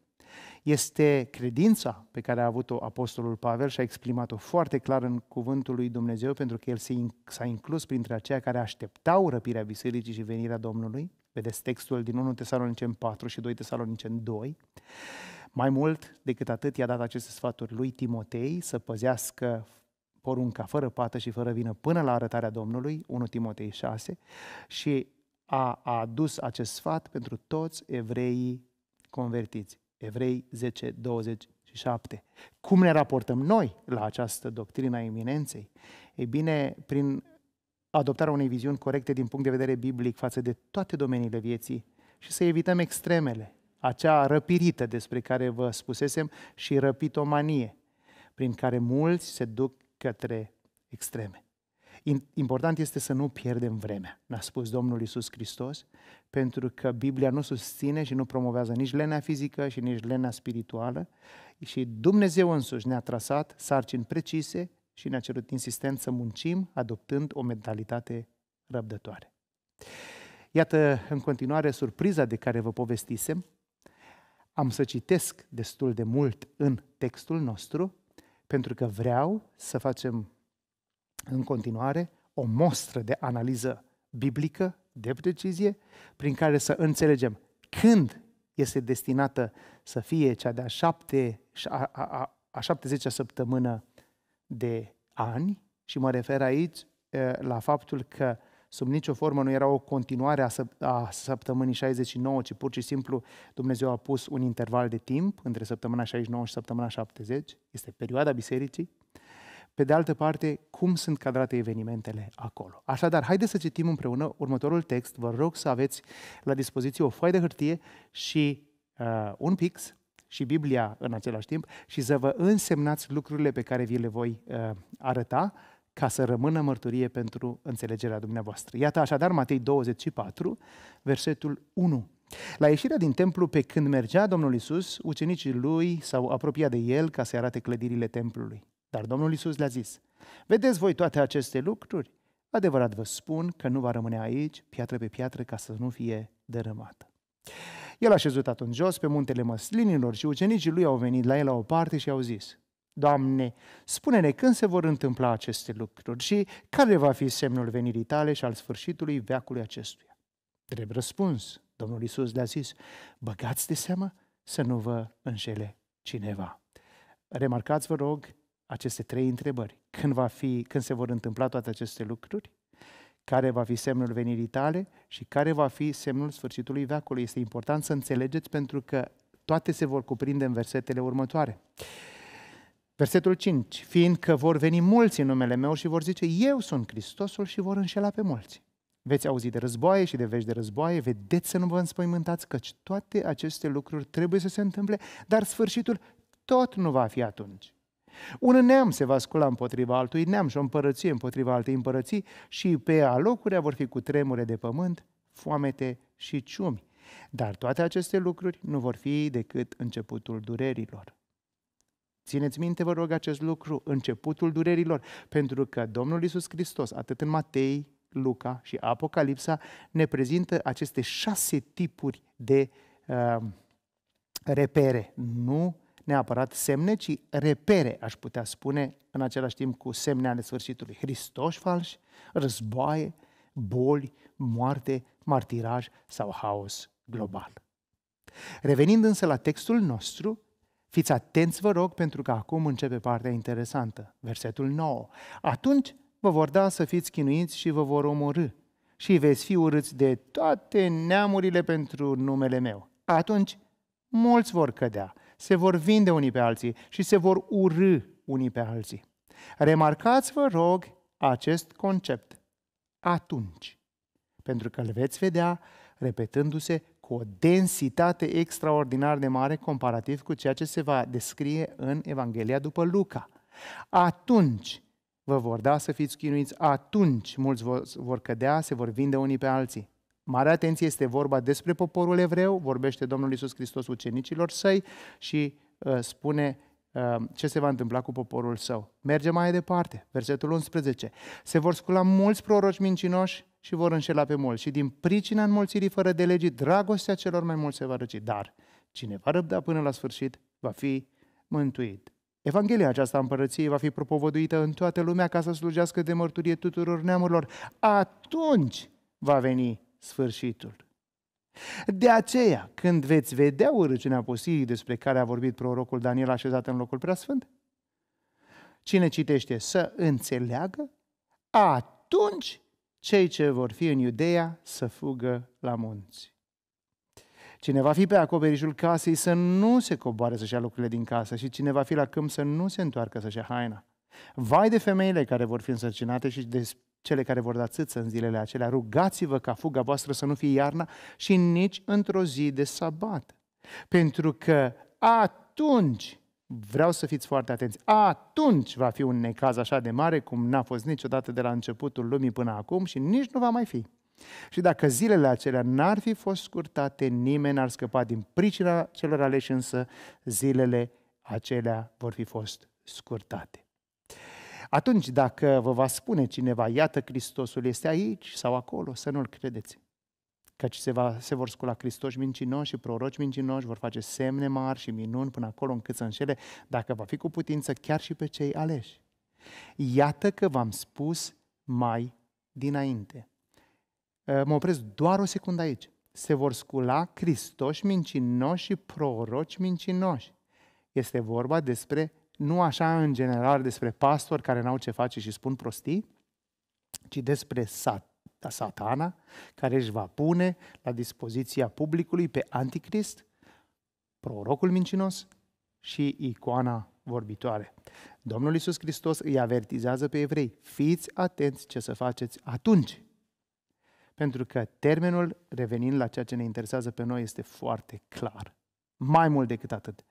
este credința pe care a avut-o Apostolul Pavel și a exprimat-o foarte clar în cuvântul lui Dumnezeu, pentru că el s-a inclus printre aceia care așteptau răpirea bisericii și venirea Domnului. Vedeți textul din 1 Tesalonicen 4 și 2 Tesalonicen 2. Mai mult decât atât, i-a dat aceste sfaturi lui Timotei să păzească porunca fără pată și fără vină până la arătarea Domnului, 1 Timotei 6, și a, adus acest sfat pentru toți evreii convertiți. Evrei 10, 7. Cum ne raportăm noi la această doctrină a eminenței? Ei bine, prin adoptarea unei viziuni corecte din punct de vedere biblic față de toate domeniile vieții și să evităm extremele, acea răpirită despre care vă spusesem și răpitomanie, prin care mulți se duc către extreme. Important este să nu pierdem vremea, ne-a spus Domnul Isus Hristos, pentru că Biblia nu susține și nu promovează nici lenea fizică și nici lenea spirituală și Dumnezeu însuși ne-a trasat sarcini precise și ne-a cerut insistent să muncim adoptând o mentalitate răbdătoare. Iată în continuare surpriza de care vă povestisem. Am să citesc destul de mult în textul nostru, pentru că vreau să facem în continuare o mostră de analiză biblică, de decizie, prin care să înțelegem când este destinată să fie cea de-a șapte, a, a, a, a săptămână de ani și mă refer aici eh, la faptul că sub nicio formă nu era o continuare a, săp- a săptămânii 69, ci pur și simplu Dumnezeu a pus un interval de timp între săptămâna 69 și săptămâna 70, este perioada bisericii. Pe de altă parte, cum sunt cadrate evenimentele acolo. Așadar, haideți să citim împreună următorul text. Vă rog să aveți la dispoziție o foaie de hârtie și uh, un pix și Biblia în același timp și să vă însemnați lucrurile pe care vi le voi uh, arăta ca să rămână mărturie pentru înțelegerea dumneavoastră. Iată așadar Matei 24, versetul 1. La ieșirea din templu, pe când mergea Domnul Isus, ucenicii lui s-au apropiat de el ca să arate clădirile templului. Dar Domnul Isus le-a zis, vedeți voi toate aceste lucruri? Adevărat vă spun că nu va rămâne aici piatră pe piatră ca să nu fie dărâmată. El a șezut atunci jos pe muntele măslinilor și ucenicii lui au venit la el la o parte și au zis, Doamne, spune-ne când se vor întâmpla aceste lucruri și care va fi semnul venirii tale și al sfârșitului veacului acestuia. Trebuie răspuns. Domnul Isus le-a zis, băgați de seamă să nu vă înșele cineva. Remarcați, vă rog, aceste trei întrebări. Când, va fi, când se vor întâmpla toate aceste lucruri? Care va fi semnul venirii tale și care va fi semnul sfârșitului veacului? Este important să înțelegeți pentru că toate se vor cuprinde în versetele următoare. Versetul 5. Fiindcă vor veni mulți în numele meu și vor zice, eu sunt Hristosul și vor înșela pe mulți. Veți auzi de războaie și de vești de războaie, vedeți să nu vă înspăimântați, căci toate aceste lucruri trebuie să se întâmple, dar sfârșitul tot nu va fi atunci. Un neam se va scula împotriva altui neam și o împărăție împotriva altei împărății și pe alocurea vor fi cu tremure de pământ, foamete și ciumi. Dar toate aceste lucruri nu vor fi decât începutul durerilor. Țineți minte, vă rog, acest lucru, începutul durerilor, pentru că Domnul Isus Hristos, atât în Matei, Luca și Apocalipsa, ne prezintă aceste șase tipuri de uh, repere. Nu neapărat semne, ci repere, aș putea spune, în același timp cu semne ale sfârșitului. Hristos falși, războaie, boli, moarte, martiraj sau haos global. Revenind însă la textul nostru, Fiți atenți, vă rog, pentru că acum începe partea interesantă, versetul 9. Atunci vă vor da să fiți chinuiți și vă vor omorâ și veți fi urâți de toate neamurile pentru numele meu. Atunci mulți vor cădea, se vor vinde unii pe alții și se vor urâ unii pe alții. Remarcați, vă rog, acest concept. Atunci. Pentru că îl veți vedea repetându-se cu o densitate extraordinar de mare comparativ cu ceea ce se va descrie în Evanghelia după Luca. Atunci vă vor da să fiți chinuiți, atunci mulți vor cădea, se vor vinde unii pe alții. Mare atenție, este vorba despre poporul evreu, vorbește Domnul Iisus Hristos ucenicilor săi și uh, spune uh, ce se va întâmpla cu poporul său. Merge mai departe, versetul 11. Se vor scula mulți proroci mincinoși și vor înșela pe mulți. Și din pricina înmulțirii fără de legi dragostea celor mai mulți se va răci. Dar cine va răbda până la sfârșit, va fi mântuit. Evanghelia aceasta împărăției va fi propovăduită în toată lumea ca să slujească de mărturie tuturor neamurilor. Atunci va veni sfârșitul. De aceea, când veți vedea urăciunea posirii despre care a vorbit prorocul Daniel așezat în locul preasfânt, cine citește să înțeleagă, atunci cei ce vor fi în Iudeea să fugă la munți. Cine va fi pe acoperișul casei să nu se coboare să-și ia lucrurile din casă și cine va fi la câmp să nu se întoarcă să-și ia haina. Vai de femeile care vor fi însărcinate și de cele care vor da țâță în zilele acelea, rugați-vă ca fuga voastră să nu fie iarna și nici într-o zi de sabat. Pentru că atunci vreau să fiți foarte atenți. Atunci va fi un necaz așa de mare cum n-a fost niciodată de la începutul lumii până acum și nici nu va mai fi. Și dacă zilele acelea n-ar fi fost scurtate, nimeni n-ar scăpa din pricina celor aleși, însă zilele acelea vor fi fost scurtate. Atunci, dacă vă va spune cineva, iată Hristosul este aici sau acolo, să nu-l credeți. Că se, va, se vor scula Hristoși mincinoși și proroci mincinoși, vor face semne mari și minuni până acolo încât să înșele, dacă va fi cu putință chiar și pe cei aleși. Iată că v-am spus mai dinainte. Uh, mă opresc doar o secundă aici. Se vor scula Hristoși mincinoși și proroci mincinoși. Este vorba despre, nu așa în general, despre pastori care n-au ce face și spun prostii, ci despre sat dar satana, care își va pune la dispoziția publicului pe anticrist, prorocul mincinos și icoana vorbitoare. Domnul Iisus Hristos îi avertizează pe evrei, fiți atenți ce să faceți atunci, pentru că termenul, revenind la ceea ce ne interesează pe noi, este foarte clar. Mai mult decât atât,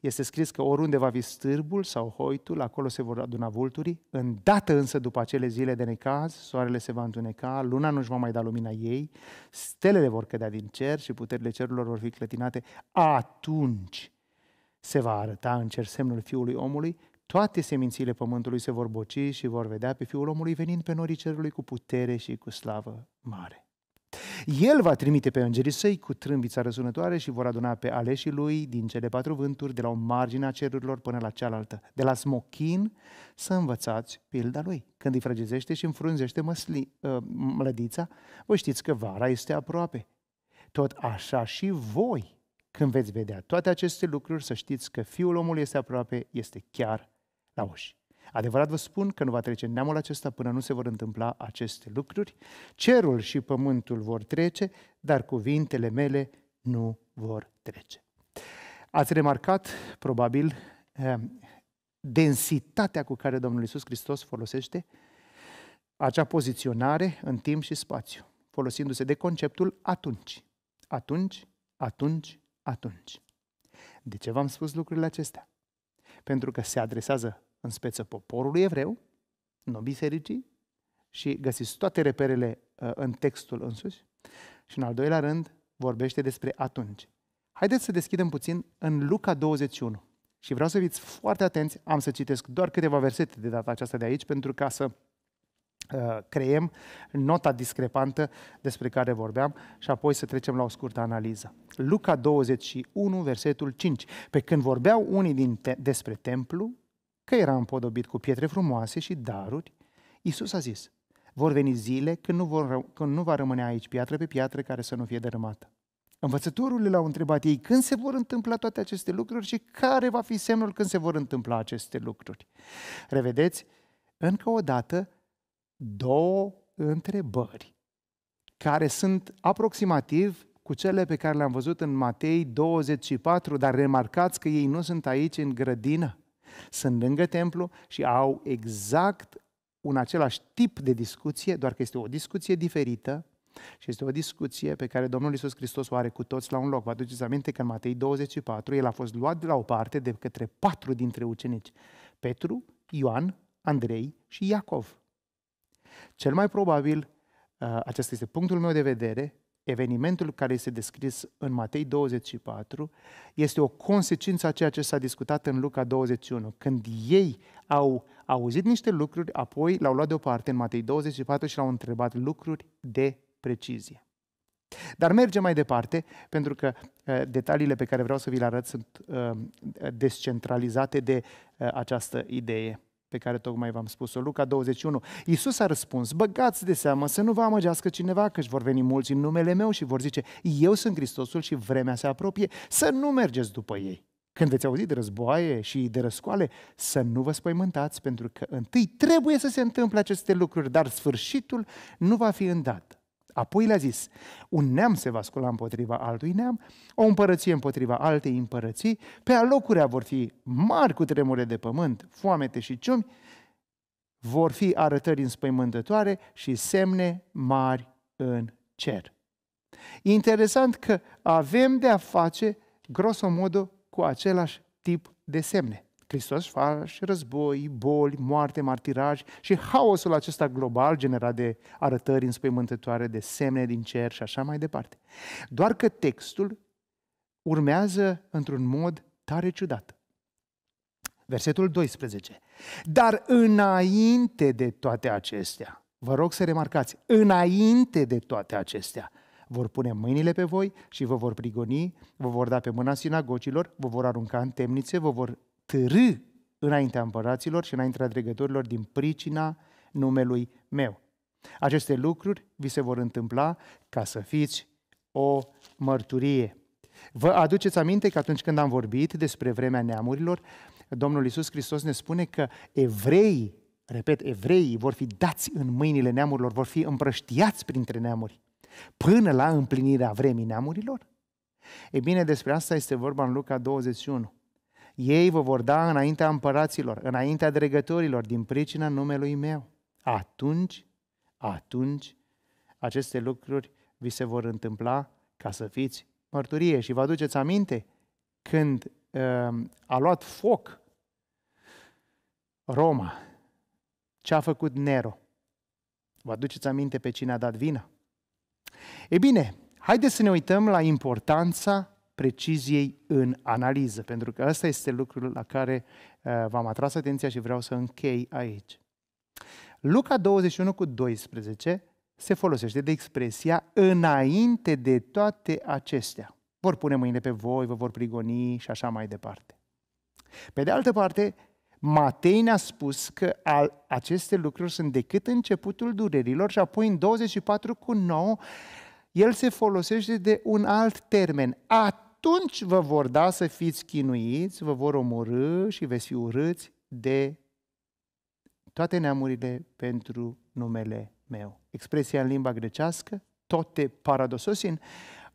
este scris că oriunde va fi stârbul sau hoitul, acolo se vor aduna vulturii. Îndată însă după acele zile de necaz, soarele se va întuneca, luna nu-și va mai da lumina ei, stelele vor cădea din cer și puterile cerurilor vor fi clătinate. Atunci se va arăta în cer semnul Fiului Omului, toate semințile pământului se vor boci și vor vedea pe Fiul Omului venind pe norii cerului cu putere și cu slavă mare. El va trimite pe îngerii săi cu trâmbița răsunătoare și vor aduna pe aleșii lui din cele patru vânturi, de la o margine a cerurilor până la cealaltă. De la smochin să învățați pilda lui. Când îi fragezește și înfrunzește măsli, uh, mlădița, vă știți că vara este aproape. Tot așa și voi, când veți vedea toate aceste lucruri, să știți că Fiul omului este aproape, este chiar la uși. Adevărat vă spun că nu va trece neamul acesta până nu se vor întâmpla aceste lucruri. Cerul și pământul vor trece, dar cuvintele mele nu vor trece. Ați remarcat, probabil, eh, densitatea cu care Domnul Iisus Hristos folosește acea poziționare în timp și spațiu, folosindu-se de conceptul atunci. Atunci, atunci, atunci. De ce v-am spus lucrurile acestea? Pentru că se adresează în speță poporului evreu, nu bisericii, și găsiți toate reperele uh, în textul însuși. Și în al doilea rând, vorbește despre atunci. Haideți să deschidem puțin în Luca 21. Și vreau să fiți foarte atenți, am să citesc doar câteva versete de data aceasta de aici, pentru ca să uh, creem nota discrepantă despre care vorbeam și apoi să trecem la o scurtă analiză. Luca 21, versetul 5. Pe când vorbeau unii din te- despre templu, că era împodobit cu pietre frumoase și daruri, Isus a zis, vor veni zile când nu, vor, când nu va rămâne aici piatră pe piatră care să nu fie dărâmată. Învățătorul l-au întrebat ei când se vor întâmpla toate aceste lucruri și care va fi semnul când se vor întâmpla aceste lucruri. Revedeți, încă o dată, două întrebări care sunt aproximativ cu cele pe care le-am văzut în Matei 24, dar remarcați că ei nu sunt aici în grădină sunt lângă templu și au exact un același tip de discuție, doar că este o discuție diferită și este o discuție pe care Domnul Iisus Hristos o are cu toți la un loc. Vă aduceți aminte că în Matei 24 el a fost luat de la o parte de către patru dintre ucenici, Petru, Ioan, Andrei și Iacov. Cel mai probabil, ă, acesta este punctul meu de vedere, Evenimentul care este descris în Matei 24 este o consecință a ceea ce s-a discutat în Luca 21. Când ei au auzit niște lucruri, apoi l-au luat deoparte în Matei 24 și l-au întrebat lucruri de precizie. Dar mergem mai departe, pentru că uh, detaliile pe care vreau să vi le arăt sunt uh, descentralizate de uh, această idee pe care tocmai v-am spus-o, Luca 21. Iisus a răspuns, băgați de seamă să nu vă amăgească cineva, căci vor veni mulți în numele meu și vor zice, eu sunt Hristosul și vremea se apropie, să nu mergeți după ei. Când veți auzi de războaie și de răscoale, să nu vă spăimântați, pentru că întâi trebuie să se întâmple aceste lucruri, dar sfârșitul nu va fi îndată. Apoi le-a zis, un neam se va scula împotriva altui neam, o împărăție împotriva altei împărății, pe alocurea vor fi mari cu tremure de pământ, foamete și ciumi, vor fi arătări înspăimântătoare și semne mari în cer. Interesant că avem de a face, grosomodo, cu același tip de semne. Hristos face război, boli, moarte, martiraj și haosul acesta global generat de arătări înspăimântătoare, de semne din cer și așa mai departe. Doar că textul urmează într-un mod tare ciudat. Versetul 12. Dar înainte de toate acestea, vă rog să remarcați, înainte de toate acestea, vor pune mâinile pe voi și vă vor prigoni, vă vor da pe mâna sinagogilor, vă vor arunca în temnițe, vă vor târâ înaintea împăraților și înaintea dregătorilor din pricina numelui meu. Aceste lucruri vi se vor întâmpla ca să fiți o mărturie. Vă aduceți aminte că atunci când am vorbit despre vremea neamurilor, Domnul Iisus Hristos ne spune că evreii, repet, evreii vor fi dați în mâinile neamurilor, vor fi împrăștiați printre neamuri, până la împlinirea vremii neamurilor? E bine, despre asta este vorba în Luca 21. Ei vă vor da înaintea împăraților, înaintea dregătorilor, din pricina numelui meu. Atunci, atunci, aceste lucruri vi se vor întâmpla ca să fiți mărturie. Și vă aduceți aminte când uh, a luat foc Roma, ce a făcut Nero? Vă aduceți aminte pe cine a dat vina? E bine, haideți să ne uităm la importanța preciziei în analiză, pentru că ăsta este lucrul la care uh, v-am atras atenția și vreau să închei aici. Luca 21 cu 12 se folosește de expresia înainte de toate acestea. Vor pune mâine pe voi, vă vor prigoni și așa mai departe. Pe de altă parte, Matei ne-a spus că al, aceste lucruri sunt decât începutul durerilor și apoi în 24 cu 9 el se folosește de un alt termen, at atunci vă vor da să fiți chinuiți, vă vor omorâ și veți fi urâți de toate neamurile pentru numele meu. Expresia în limba grecească, tote paradososin,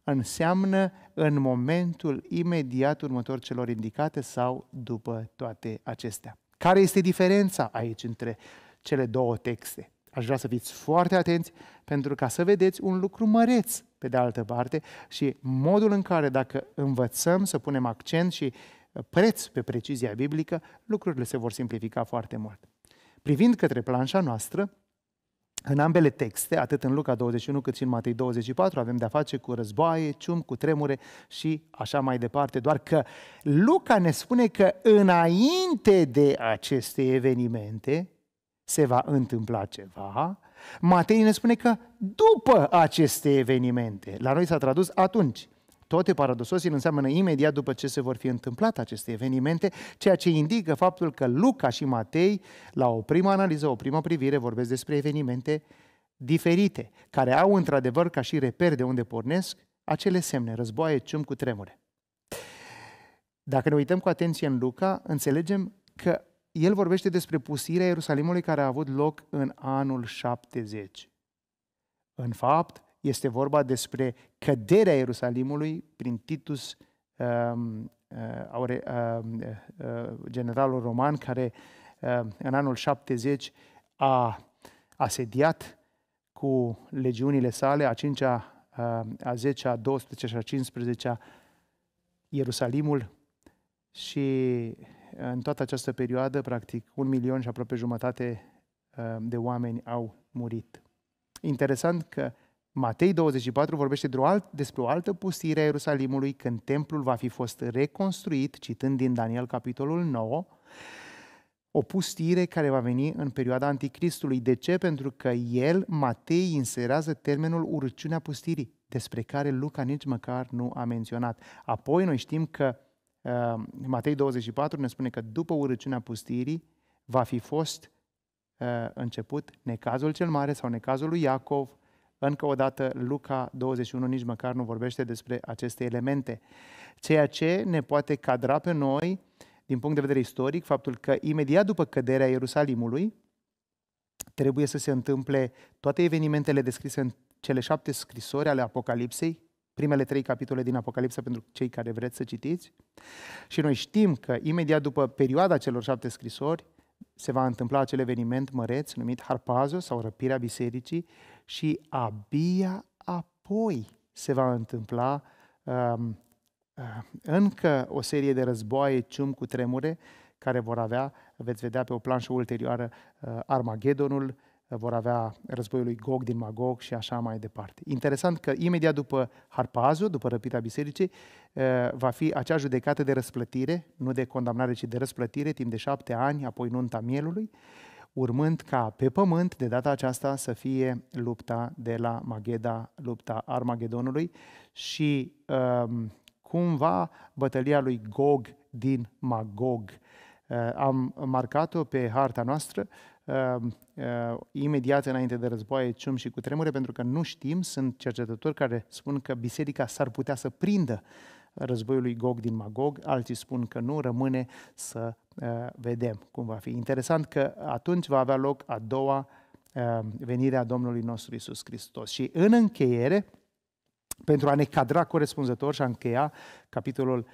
înseamnă în momentul imediat următor celor indicate sau după toate acestea. Care este diferența aici între cele două texte? Aș vrea să fiți foarte atenți pentru ca să vedeți un lucru măreț pe de altă parte și modul în care dacă învățăm să punem accent și uh, preț pe precizia biblică, lucrurile se vor simplifica foarte mult. Privind către planșa noastră, în ambele texte, atât în Luca 21 cât și în Matei 24, avem de-a face cu războaie, cium, cu tremure și așa mai departe. Doar că Luca ne spune că înainte de aceste evenimente, se va întâmpla ceva. Matei ne spune că după aceste evenimente, la noi s-a tradus atunci. Toate paradososii înseamnă imediat după ce se vor fi întâmplat aceste evenimente, ceea ce indică faptul că Luca și Matei, la o primă analiză, o primă privire, vorbesc despre evenimente diferite, care au într-adevăr ca și reper de unde pornesc acele semne, războaie, cum cu tremure. Dacă ne uităm cu atenție în Luca, înțelegem că el vorbește despre pusirea Ierusalimului care a avut loc în anul 70. În fapt, este vorba despre căderea Ierusalimului prin Titus, um, uh, uh, uh, uh, generalul roman, care uh, în anul 70 a asediat cu legiunile sale, a 5-a, uh, a 10-a, a 10 a 12 a și a 15-a, Ierusalimul și în toată această perioadă, practic, un milion și aproape jumătate uh, de oameni au murit. Interesant că Matei 24 vorbește despre o altă pustire a Ierusalimului când templul va fi fost reconstruit, citând din Daniel capitolul 9, o pustire care va veni în perioada anticristului. De ce? Pentru că el, Matei, inserează termenul urciunea pustirii, despre care Luca nici măcar nu a menționat. Apoi noi știm că Ehm, Matei 24 ne spune că după urăciunea pustirii va fi fost eh, început necazul cel mare sau necazul lui Iacov. Încă o dată, Luca 21 nici măcar nu vorbește despre aceste elemente. Ceea ce ne poate cadra pe noi, din punct de vedere istoric, faptul că imediat după căderea Ierusalimului, trebuie să se întâmple toate evenimentele descrise în cele șapte scrisori ale Apocalipsei, primele trei capitole din Apocalipsa pentru cei care vreți să citiți. Și noi știm că imediat după perioada celor șapte scrisori se va întâmpla acel eveniment măreț numit Harpazo sau răpirea bisericii și abia apoi se va întâmpla um, uh, încă o serie de războaie, cium cu tremure care vor avea, veți vedea pe o planșă ulterioară, uh, Armagedonul, vor avea războiul lui Gog din Magog și așa mai departe. Interesant că imediat după Harpazul, după răpita bisericii, eh, va fi acea judecată de răsplătire, nu de condamnare, ci de răsplătire, timp de șapte ani, apoi nunta mielului, urmând ca pe pământ, de data aceasta, să fie lupta de la Magheda, lupta Armagedonului și um, cumva bătălia lui Gog din Magog. Eh, am marcat-o pe harta noastră, uh, uh, uh, imediat înainte de războaie, cium și cu tremure, pentru că nu știm, sunt cercetători care spun că biserica s-ar putea să prindă războiul lui Gog din Magog, alții spun că nu, rămâne să uh, vedem cum va fi. Interesant că atunci va avea loc a doua uh, venire a Domnului nostru Isus Hristos. Și în încheiere, pentru a ne cadra corespunzător și a încheia capitolul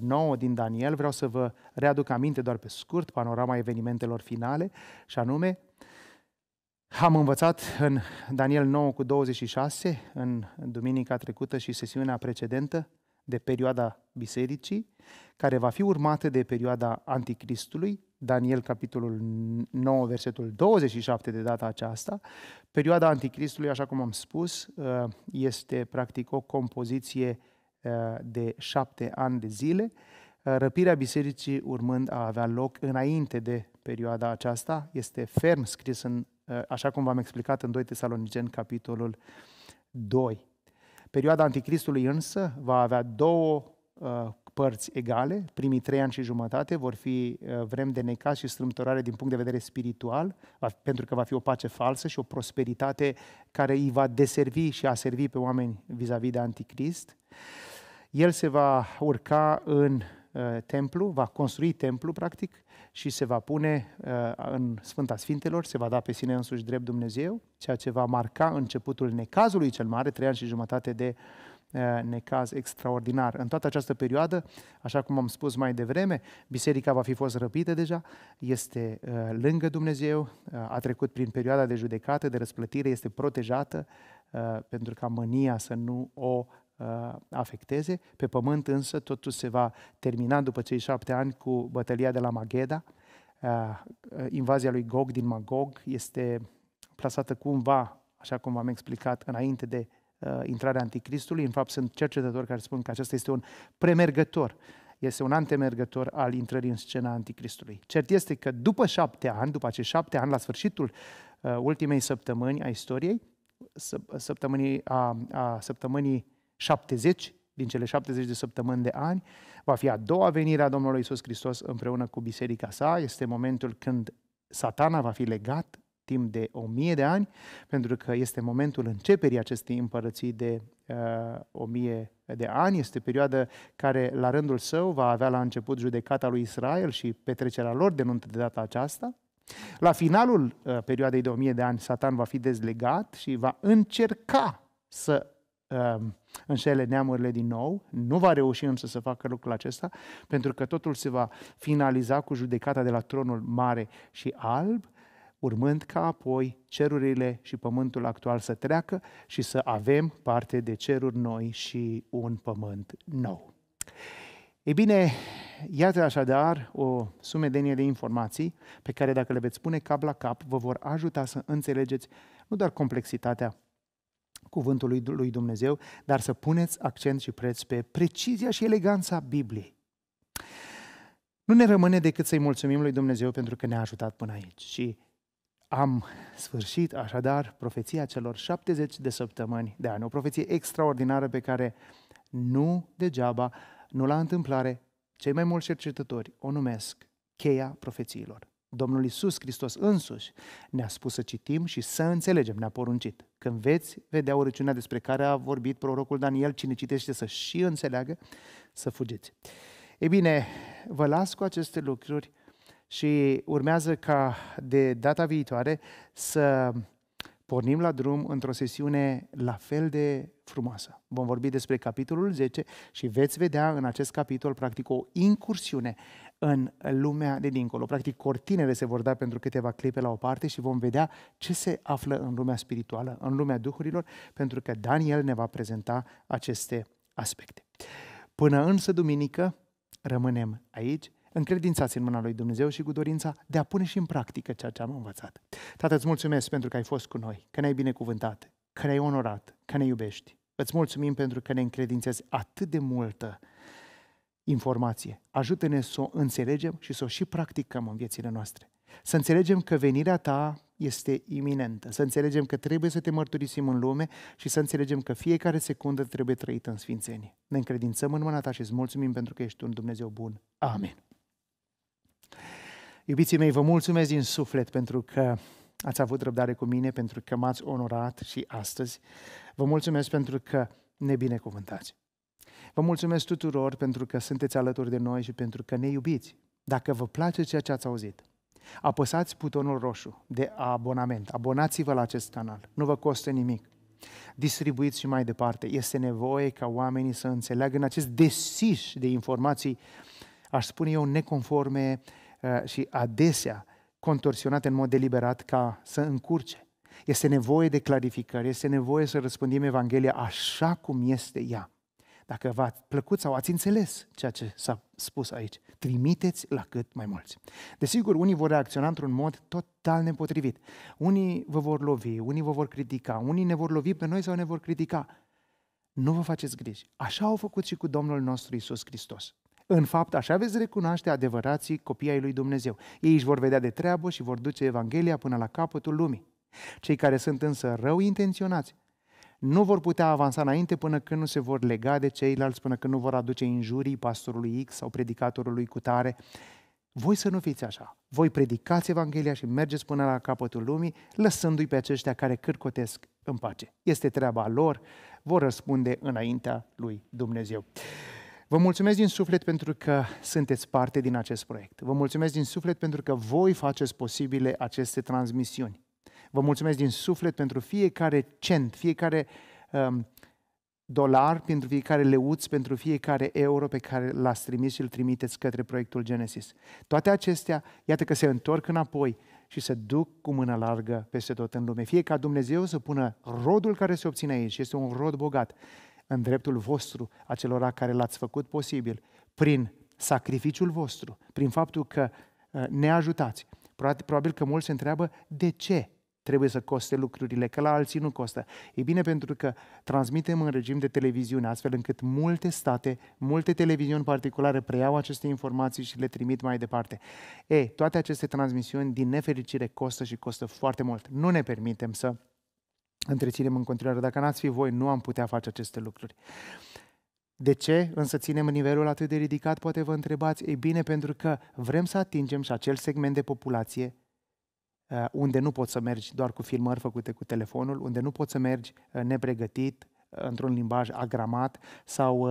9 uh, din Daniel, vreau să vă readuc aminte doar pe scurt panorama evenimentelor finale și anume am învățat în Daniel 9 cu 26, în duminica trecută și sesiunea precedentă, de perioada bisericii, care va fi urmată de perioada anticristului, Daniel capitolul 9, versetul 27 de data aceasta. Perioada anticristului, așa cum am spus, uh, este practic o compoziție Eh, de șapte ani de zile, eh, răpirea bisericii urmând a avea loc înainte de perioada aceasta. Este ferm scris, în, eh, așa cum v-am explicat, în 2 Tesaloniceni, capitolul 2. Perioada Anticristului însă va avea două părți egale. Primii trei ani și jumătate vor fi vrem de necaz și strâmtorare din punct de vedere spiritual, pentru că va fi o pace falsă și o prosperitate care îi va deservi și a servi pe oameni vis-a-vis de Anticrist el se va urca în uh, templu, va construi templu, practic, și se va pune uh, în Sfânta Sfintelor, se va da pe sine însuși drept Dumnezeu, ceea ce va marca începutul necazului cel mare, trei ani și jumătate de uh, necaz extraordinar. În toată această perioadă, așa cum am spus mai devreme, biserica va fi fost răpită deja, este uh, lângă Dumnezeu, uh, a trecut prin perioada de judecată, de răsplătire, este protejată pentru ca mânia să nu o Uh, afecteze. Pe pământ însă totul se va termina după cei șapte ani cu bătălia de la Mageda. Uh, uh, invazia lui Gog din Magog este plasată cumva, așa cum v-am explicat, înainte de intrarea Anticristului. În fapt, sunt cercetători care spun că acesta este un premergător este un antemergător al intrării în scena anticristului. Cert este că după șapte ani, după acești șapte ani, la sfârșitul uh, ultimei săptămâni a istoriei, săptămânii, a, a săptămânii 70 din cele 70 de săptămâni de ani, va fi a doua venire a Domnului Isus Hristos împreună cu biserica sa. Este momentul când satana va fi legat timp de o mie de ani, pentru că este momentul începerii acestei împărății de uh, o mie de ani. Este perioada care, la rândul său, va avea la început judecata lui Israel și petrecerea lor de nuntă de data aceasta. La finalul uh, perioadei de o mie de ani, Satan va fi dezlegat și va încerca să Um, înșele neamurile din nou, nu va reuși însă să facă lucrul acesta, pentru că totul se va finaliza cu judecata de la tronul mare și alb, urmând ca apoi cerurile și pământul actual să treacă și să avem parte de ceruri noi și un pământ nou. Ei bine, iată așadar o sumedenie de informații pe care dacă le veți pune cap la cap, vă vor ajuta să înțelegeți nu doar complexitatea cuvântului lui Dumnezeu, dar să puneți accent și preț pe precizia și eleganța Bibliei. Nu ne rămâne decât să-i mulțumim lui Dumnezeu pentru că ne-a ajutat până aici. Și am sfârșit așadar profeția celor 70 de săptămâni de ani. O profeție extraordinară pe care nu degeaba, nu la întâmplare, cei mai mulți cercetători o numesc cheia profețiilor. Domnul Isus Hristos însuși ne-a spus să citim și să înțelegem, ne-a poruncit. Când veți vedea urăciunea despre care a vorbit prorocul Daniel, cine citește să și înțeleagă, să fugiți. Ei bine, vă las cu aceste lucruri și urmează ca de data viitoare să pornim la drum într-o sesiune la fel de frumoasă. Vom vorbi despre capitolul 10 și veți vedea în acest capitol practic o incursiune în lumea de dincolo. Practic, cortinele se vor da pentru câteva clipe la o parte și vom vedea ce se află în lumea spirituală, în lumea duhurilor, pentru că Daniel ne va prezenta aceste aspecte. Până însă duminică, rămânem aici, încredințați în mâna lui Dumnezeu și cu dorința de a pune și în practică ceea ce am învățat. Tată, îți mulțumesc pentru că ai fost cu noi, că ne-ai binecuvântat, că ne-ai onorat, că ne iubești. Îți mulțumim pentru că ne încredințezi atât de multă informație. Ajută-ne să o înțelegem și să o și practicăm în viețile noastre. Să înțelegem că venirea ta este iminentă, să înțelegem că trebuie să te mărturisim în lume și să înțelegem că fiecare secundă trebuie trăită în sfințenie. Ne încredințăm în mâna ta și îți mulțumim pentru că ești un Dumnezeu bun. Amin. Iubiții mei, vă mulțumesc din suflet pentru că ați avut răbdare cu mine, pentru că m-ați onorat și astăzi. Vă mulțumesc pentru că ne binecuvântați. Vă mulțumesc tuturor pentru că sunteți alături de noi și pentru că ne iubiți. Dacă vă place ceea ce ați auzit, apăsați butonul roșu de abonament. Abonați-vă la acest canal. Nu vă costă nimic. Distribuiți și mai departe. Este nevoie ca oamenii să înțeleagă în acest desiș de informații, aș spune eu, neconforme uh, și adesea contorsionate în mod deliberat ca să încurce. Este nevoie de clarificări, este nevoie să răspândim Evanghelia așa cum este ea. Dacă v-a plăcut sau ați înțeles ceea ce s-a spus aici, trimiteți la cât mai mulți. Desigur, unii vor reacționa într-un mod total nepotrivit. Unii vă vor lovi, unii vă vor critica, unii ne vor lovi pe noi sau ne vor critica. Nu vă faceți griji. Așa au făcut și cu Domnul nostru Isus Hristos. În fapt, așa veți recunoaște adevărații copii ai lui Dumnezeu. Ei își vor vedea de treabă și vor duce Evanghelia până la capătul lumii. Cei care sunt însă rău intenționați nu vor putea avansa înainte până când nu se vor lega de ceilalți, până când nu vor aduce injurii pastorului X sau predicatorului cu tare. Voi să nu fiți așa. Voi predicați Evanghelia și mergeți până la capătul lumii, lăsându-i pe aceștia care cârcotesc în pace. Este treaba lor, vor răspunde înaintea lui Dumnezeu. Vă mulțumesc din suflet pentru că sunteți parte din acest proiect. Vă mulțumesc din suflet pentru că voi faceți posibile aceste transmisiuni. Vă mulțumesc din suflet pentru fiecare cent, fiecare um, dolar, pentru fiecare leuț, pentru fiecare euro pe care l-ați trimis și îl trimiteți către proiectul Genesis. Toate acestea, iată că se întorc înapoi și se duc cu mână largă peste tot în lume. Fie ca Dumnezeu să pună rodul care se obține aici, este un rod bogat, în dreptul vostru, acelora care l-ați făcut posibil, prin sacrificiul vostru, prin faptul că uh, ne ajutați. Probabil că mulți se întreabă de ce trebuie să coste lucrurile, că la alții nu costă. E bine pentru că transmitem în regim de televiziune, astfel încât multe state, multe televiziuni particulare preiau aceste informații și le trimit mai departe. E, toate aceste transmisiuni, din nefericire, costă și costă foarte mult. Nu ne permitem să întreținem în continuare. Dacă n-ați fi voi, nu am putea face aceste lucruri. De ce însă ținem nivelul atât de ridicat, poate vă întrebați? Ei bine, pentru că vrem să atingem și acel segment de populație Uh, unde nu poți să mergi doar cu filmări făcute cu telefonul, unde nu poți să mergi uh, nepregătit, uh, într-un limbaj agramat sau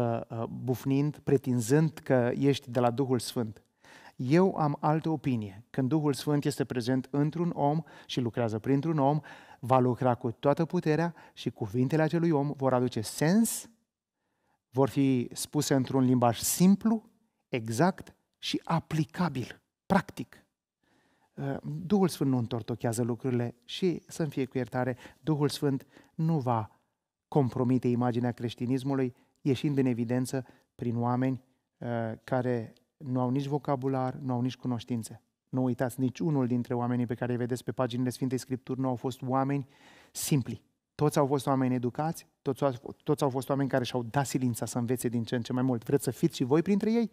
bufnind, pretinzând că ești de la Duhul Sfânt. Eu am altă opinie. Când Duhul Sfânt este prezent într-un om și lucrează printr-un om, va lucra cu toată puterea și cuvintele acelui om vor aduce sens, vor fi spuse într-un limbaj simplu, exact și aplicabil, practic. Uh, Duhul Sfânt nu întortochează lucrurile și să-mi fie cu iertare, Duhul Sfânt nu va compromite imaginea creștinismului, ieșind în evidență prin oameni uh, care nu au nici vocabular, nu au nici cunoștințe. Nu uitați, nici unul dintre oamenii pe care îi vedeți pe paginile Sfintei Scripturi nu au fost oameni simpli. Toți au fost oameni educați, toți au, toți au fost oameni care și-au dat silința să învețe din ce în ce mai mult. Vreți să fiți și voi printre ei?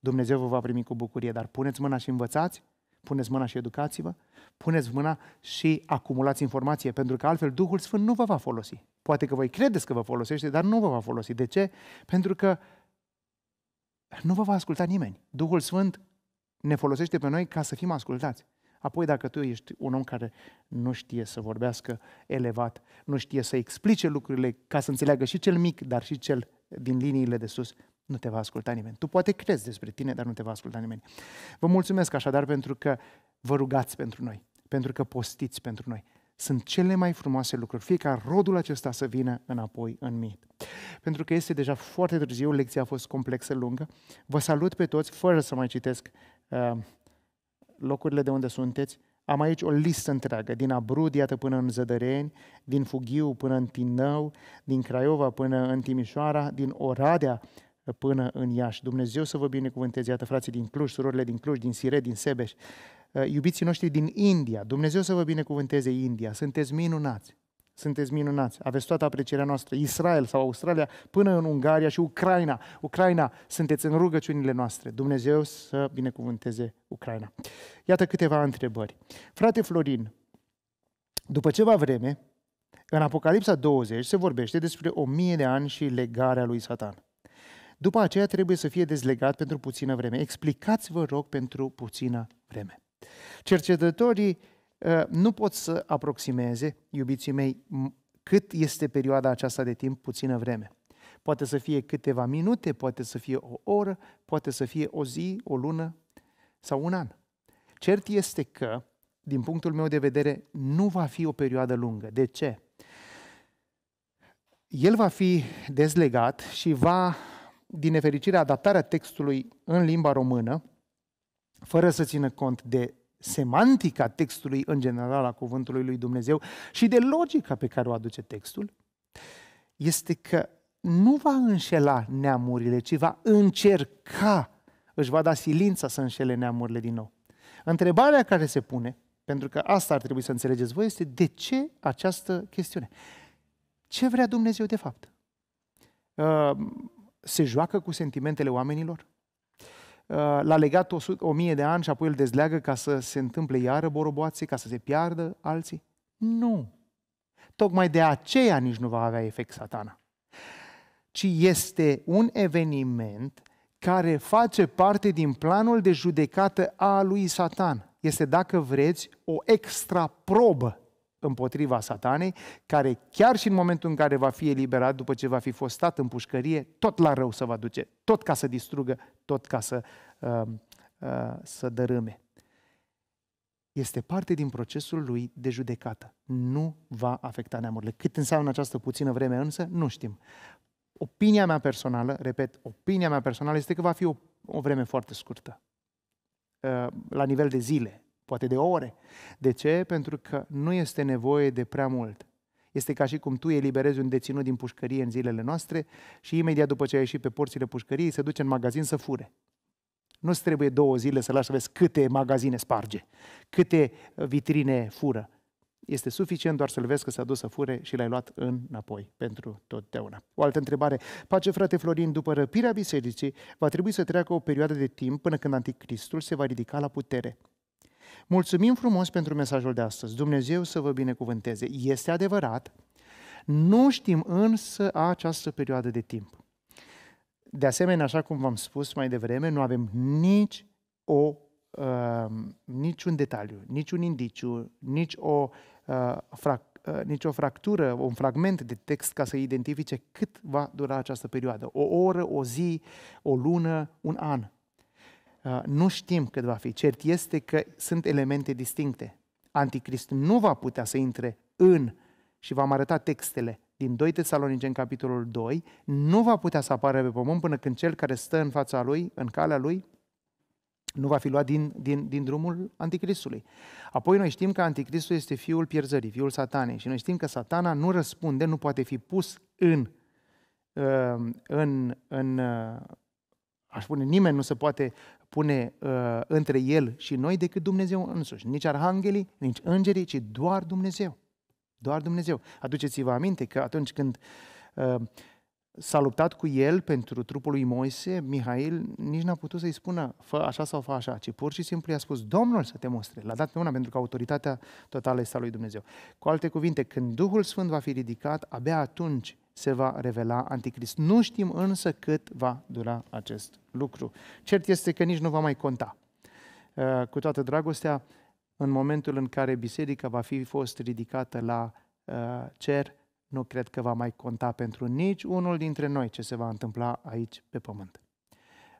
Dumnezeu vă va primi cu bucurie, dar puneți mâna și învățați Puneți mâna și educați-vă, puneți mâna și acumulați informație, pentru că altfel Duhul Sfânt nu vă va folosi. Poate că voi credeți că vă folosește, dar nu vă va folosi. De ce? Pentru că nu vă va asculta nimeni. Duhul Sfânt ne folosește pe noi ca să fim ascultați. Apoi, dacă tu ești un om care nu știe să vorbească elevat, nu știe să explice lucrurile ca să înțeleagă și cel mic, dar și cel din liniile de sus, nu te va asculta nimeni. Tu poate crezi despre tine, dar nu te va asculta nimeni. Vă mulțumesc așadar pentru că vă rugați pentru noi, pentru că postiți pentru noi. Sunt cele mai frumoase lucruri, fie ca rodul acesta să vină înapoi în mit. Pentru că este deja foarte târziu, lecția a fost complexă, lungă. Vă salut pe toți, fără să mai citesc uh, locurile de unde sunteți. Am aici o listă întreagă, din Abrud, iată, până în Zădăreni, din Fugiu până în Tinău, din Craiova până în Timișoara, din Oradea până în Iași. Dumnezeu să vă binecuvânteze, iată frații din Cluj, surorile din Cluj, din Sire, din Sebeș, uh, iubiții noștri din India, Dumnezeu să vă binecuvânteze India, sunteți minunați, sunteți minunați, aveți toată aprecierea noastră, Israel sau Australia, până în Ungaria și Ucraina, Ucraina, sunteți în rugăciunile noastre, Dumnezeu să binecuvânteze Ucraina. Iată câteva întrebări. Frate Florin, după ceva vreme, în Apocalipsa 20 se vorbește despre o mie de ani și legarea lui Satan. După aceea trebuie să fie dezlegat pentru puțină vreme. Explicați-vă, rog, pentru puțină vreme. Cercetătorii ă, nu pot să aproximeze, iubiții mei, cât este perioada aceasta de timp puțină vreme. Poate să fie câteva minute, poate să fie o oră, poate să fie o zi, o lună sau un an. Cert este că, din punctul meu de vedere, nu va fi o perioadă lungă. De ce? El va fi dezlegat și va din nefericire, adaptarea textului în limba română, fără să țină cont de semantica textului în general a cuvântului lui Dumnezeu și de logica pe care o aduce textul, este că nu va înșela neamurile, ci va încerca, își va da silința să înșele neamurile din nou. Întrebarea care se pune, pentru că asta ar trebui să înțelegeți voi, este de ce această chestiune? Ce vrea Dumnezeu de fapt? Uh, se joacă cu sentimentele oamenilor? Uh, l-a legat o, o mie de ani și apoi îl dezleagă ca să se întâmple iară boroboațe, ca să se piardă alții? Nu. Tocmai de aceea nici nu va avea efect satana. Ci este un eveniment care face parte din planul de judecată a lui Satan. Este, dacă vreți, o extra probă împotriva satanei, care chiar și în momentul în care va fi eliberat, după ce va fi fost stat în pușcărie, tot la rău să va duce, tot ca să distrugă, tot ca să, uh, uh, să dărâme. Este parte din procesul lui de judecată. Nu va afecta neamurile. Cât înseamnă această puțină vreme însă, nu știm. Opinia mea personală, repet, opinia mea personală este că va fi o, o vreme foarte scurtă. Uh, la nivel de zile, poate de ore. De ce? Pentru că nu este nevoie de prea mult. Este ca și cum tu eliberezi un deținut din pușcărie în zilele noastre și imediat după ce ai ieșit pe porțile pușcăriei se duce în magazin să fure. nu trebuie două zile să lași să vezi câte magazine sparge, câte uh, vitrine fură. Este suficient doar să-l vezi că s-a dus să fure și l-ai luat înapoi pentru totdeauna. O altă întrebare. Pace, frate Florin, după răpirea bisericii, va trebui să treacă o perioadă de timp până când anticristul se va ridica la putere. Mulțumim frumos pentru mesajul de astăzi. Dumnezeu să vă binecuvânteze. Este adevărat, nu știm însă această perioadă de timp. De asemenea, așa cum v-am spus mai devreme, nu avem nici o, uh, niciun detaliu, niciun indiciu, nici o, uh, frac, uh, nici o fractură, un fragment de text ca să identifice cât va dura această perioadă. O oră, o zi, o lună, un an. Ah, nu știm cât va fi. Cert este că sunt elemente distincte. Anticrist nu va putea să intre în, și v-am arătat textele, din 2 Tesalonice în capitolul 2, nu va putea să apară pe pământ până când cel care stă în fața lui, în calea lui, nu va fi luat din, din, din drumul anticristului. Apoi noi știm că anticristul este fiul pierzării, fiul satanei și noi știm că satana nu răspunde, nu poate fi pus în, uh, în, în uh, aș spune, nimeni nu se poate pune uh, între el și noi decât Dumnezeu însuși. Nici arhanghelii, nici îngerii, ci doar Dumnezeu. Doar Dumnezeu. Aduceți-vă aminte că atunci când uh, s-a luptat cu el pentru trupul lui Moise, Mihail nici n-a putut să-i spună fă așa sau fă așa, ci pur și simplu i-a spus Domnul să te mostre. L-a dat pe una pentru că autoritatea totală este a lui Dumnezeu. Cu alte cuvinte, când Duhul Sfânt va fi ridicat, abia atunci se va revela anticrist. Nu știm însă cât va dura acest lucru. Cert este că nici nu va mai conta. Uh, cu toată dragostea, în momentul în care biserica va fi fost ridicată la uh, cer, nu cred că va mai conta pentru nici unul dintre noi ce se va întâmpla aici pe pământ.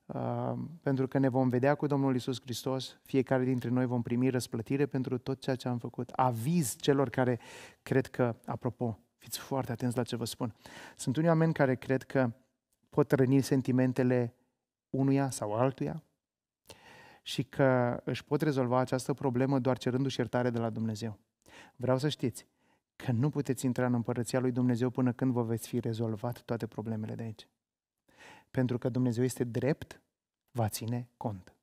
Uh, pentru că ne vom vedea cu Domnul Isus Hristos, fiecare dintre noi vom primi răsplătire pentru tot ceea ce am făcut. Aviz celor care cred că, apropo, fiți foarte atenți la ce vă spun. Sunt unii oameni care cred că pot răni sentimentele unuia sau altuia și că își pot rezolva această problemă doar cerându-și iertare de la Dumnezeu. Vreau să știți că nu puteți intra în împărăția lui Dumnezeu până când vă veți fi rezolvat toate problemele de aici. Pentru că Dumnezeu este drept, va ține cont.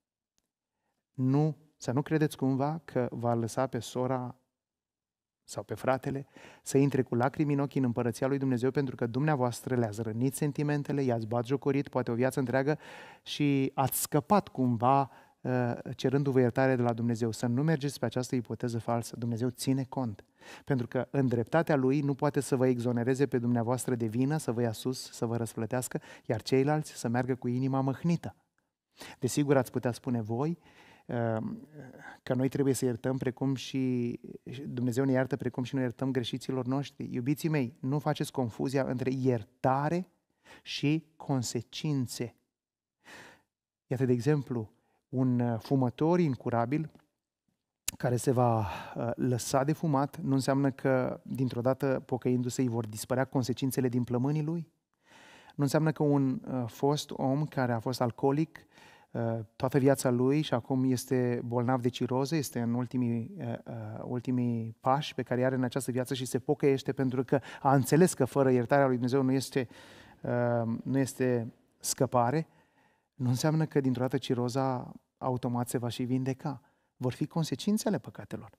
Nu, să nu credeți cumva că va lăsa pe sora sau pe fratele, să intre cu lacrimi în ochii în împărăția lui Dumnezeu pentru că dumneavoastră le-ați rănit sentimentele, i-ați bat jocorit, poate o viață întreagă și ați scăpat cumva uh, cerându-vă iertare de la Dumnezeu. Să nu mergeți pe această ipoteză falsă. Dumnezeu ține cont. Pentru că în dreptatea Lui nu poate să vă exonereze pe dumneavoastră de vină, să vă ia sus, să vă răsplătească, iar ceilalți să meargă cu inima măhnită. Desigur, ați putea spune voi, Ehm, că noi trebuie să iertăm precum și Dumnezeu ne iartă precum și noi iertăm greșiților noștri. Iubiții mei, nu faceți confuzia între iertare și consecințe. Iată, de exemplu, un uh, fumător incurabil care se va uh, lăsa de fumat nu înseamnă că dintr-o dată pocăindu-se îi vor dispărea consecințele din plămânii lui. Nu înseamnă că un uh, fost om care a fost alcoolic Uh, toată viața lui și acum este bolnav de ciroză, este în ultimii, uh, uh, ultimii pași pe care are în această viață și se pocăiește pentru că a înțeles că fără iertarea lui Dumnezeu nu este, nu este scăpare, nu înseamnă că dintr-o dată ciroza automat se va și vindeca. Vor fi consecințele păcatelor.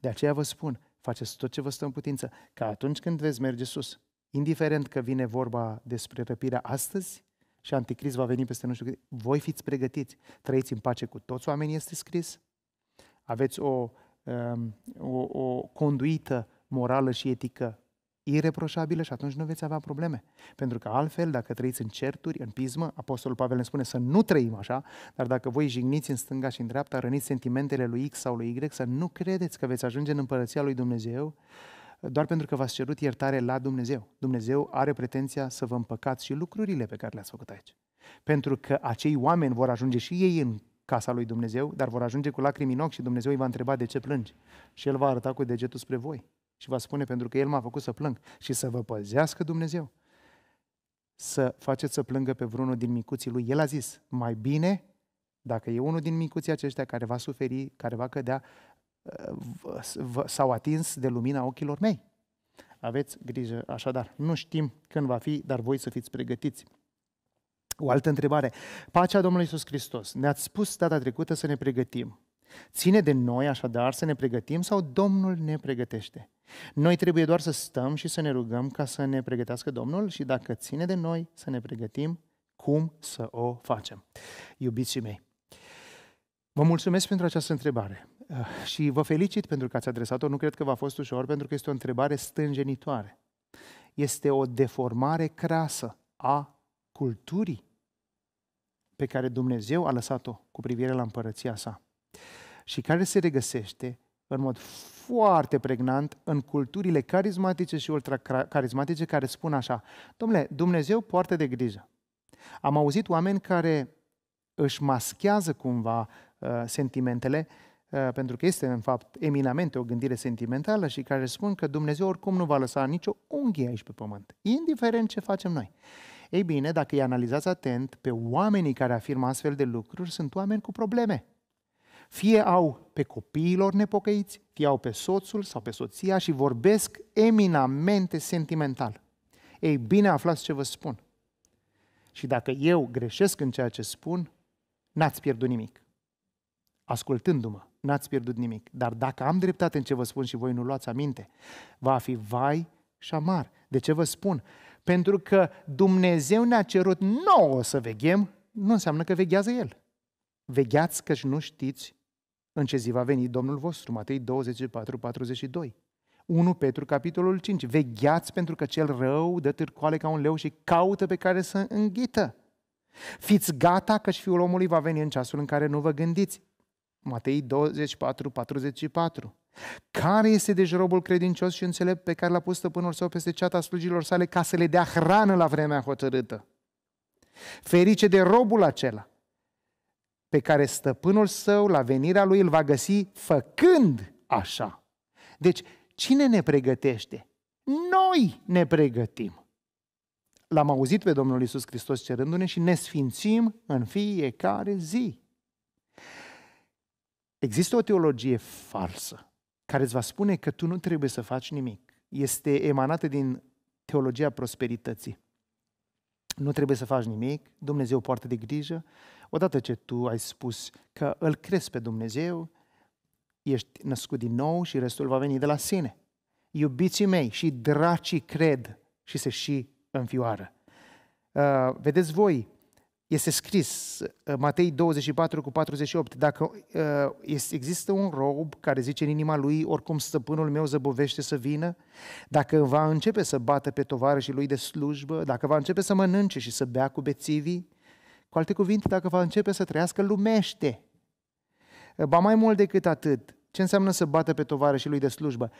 De aceea vă spun, faceți tot ce vă stă în putință, ca atunci când veți merge sus, indiferent că vine vorba despre răpirea astăzi și anticrist va veni peste nu știu cât. Voi fiți pregătiți, trăiți în pace cu toți oamenii, este scris. Aveți o, um, o, o conduită morală și etică ireproșabilă și atunci nu veți avea probleme. Pentru că altfel, dacă trăiți în certuri, în pismă, Apostolul Pavel ne spune să nu trăim așa, dar dacă voi jigniți în stânga și în dreapta, răniți sentimentele lui X sau lui Y, să nu credeți că veți ajunge în împărăția lui Dumnezeu, doar pentru că v-ați cerut iertare la Dumnezeu. Dumnezeu are pretenția să vă împăcați și lucrurile pe care le-ați făcut aici. Pentru că acei oameni vor ajunge și ei în casa lui Dumnezeu, dar vor ajunge cu lacrimi în ochi și Dumnezeu îi va întreba de ce plângi. Și el va arăta cu degetul spre voi și va spune pentru că el m-a făcut să plâng și să vă păzească Dumnezeu. Să faceți să plângă pe vreunul din micuții lui. El a zis, mai bine dacă e unul din micuții aceștia care va suferi, care va cădea, s-au atins de lumina ochilor mei. Aveți grijă așadar. Nu știm când va fi, dar voi să fiți pregătiți. O altă întrebare. Pacea Domnului Iisus Hristos. Ne-ați spus data trecută să ne pregătim. Ține de noi așadar să ne pregătim sau Domnul ne pregătește? Noi trebuie doar să stăm și să ne rugăm ca să ne pregătească Domnul și dacă ține de noi să ne pregătim, cum să o facem? Iubiții mei, vă mulțumesc pentru această întrebare. Ah, și vă felicit pentru că ați adresat-o, nu cred că v-a fost ușor, pentru că este o întrebare stânjenitoare. Este o deformare crasă a culturii pe care Dumnezeu a lăsat-o cu privire la împărăția sa și care se regăsește în mod foarte pregnant în culturile carismatice și ultracarismatice care spun așa, domnule, Dumnezeu poartă de grijă. Am auzit oameni care își maschează cumva uh, sentimentele Eh, pentru că este în fapt eminamente o gândire sentimentală și care spun că Dumnezeu oricum nu va lăsa nicio unghie aici pe pământ, indiferent ce facem noi. Ei bine, dacă îi analizați atent, pe oamenii care afirmă astfel de lucruri sunt oameni cu probleme. Fie au pe copiilor nepocăiți, fie au pe soțul sau pe soția și vorbesc eminamente sentimental. Ei bine, aflați ce vă spun. Și dacă eu greșesc în ceea ce spun, n-ați pierdut nimic. Ascultându-mă, n-ați pierdut nimic. Dar dacă am dreptate în ce vă spun și voi nu luați aminte, va fi vai și amar. De ce vă spun? Pentru că Dumnezeu ne-a cerut nouă să veghem, nu înseamnă că veghează El. Vegheați căci nu știți în ce zi va veni Domnul vostru. Matei 24, 42. 1 Petru, capitolul 5. Vegheați pentru că cel rău dă târcoale ca un leu și caută pe care să înghită. Fiți gata căci Fiul omului va veni în ceasul în care nu vă gândiți. Matei 24, 44. Care este deci robul credincios și înțelept pe care l-a pus stăpânul său peste ceata slujilor sale ca să le dea hrană la vremea hotărâtă? Ferice de robul acela pe care stăpânul său la venirea lui îl va găsi făcând așa. Deci, cine ne pregătește? Noi ne pregătim. L-am auzit pe Domnul Isus Hristos cerându-ne și ne sfințim în fiecare zi. Există o teologie falsă care îți va spune că tu nu trebuie să faci nimic. Este emanată din teologia prosperității. Nu trebuie să faci nimic, Dumnezeu poartă de grijă. Odată ce tu ai spus că îl crezi pe Dumnezeu, ești născut din nou și restul va veni de la sine. Iubiții mei și dracii cred și se și înfioară. Uh, vedeți voi, este scris, uh, Matei 24 cu 48, dacă uh, există un rob care zice în inima lui, oricum stăpânul meu zăbovește să vină, dacă va începe să bată pe tovarășii lui de slujbă, dacă va începe să mănânce și să bea cu bețivii, cu alte cuvinte, dacă va începe să trăiască lumește. Uh, ba mai mult decât atât, ce înseamnă să bată pe tovarășii lui de slujbă?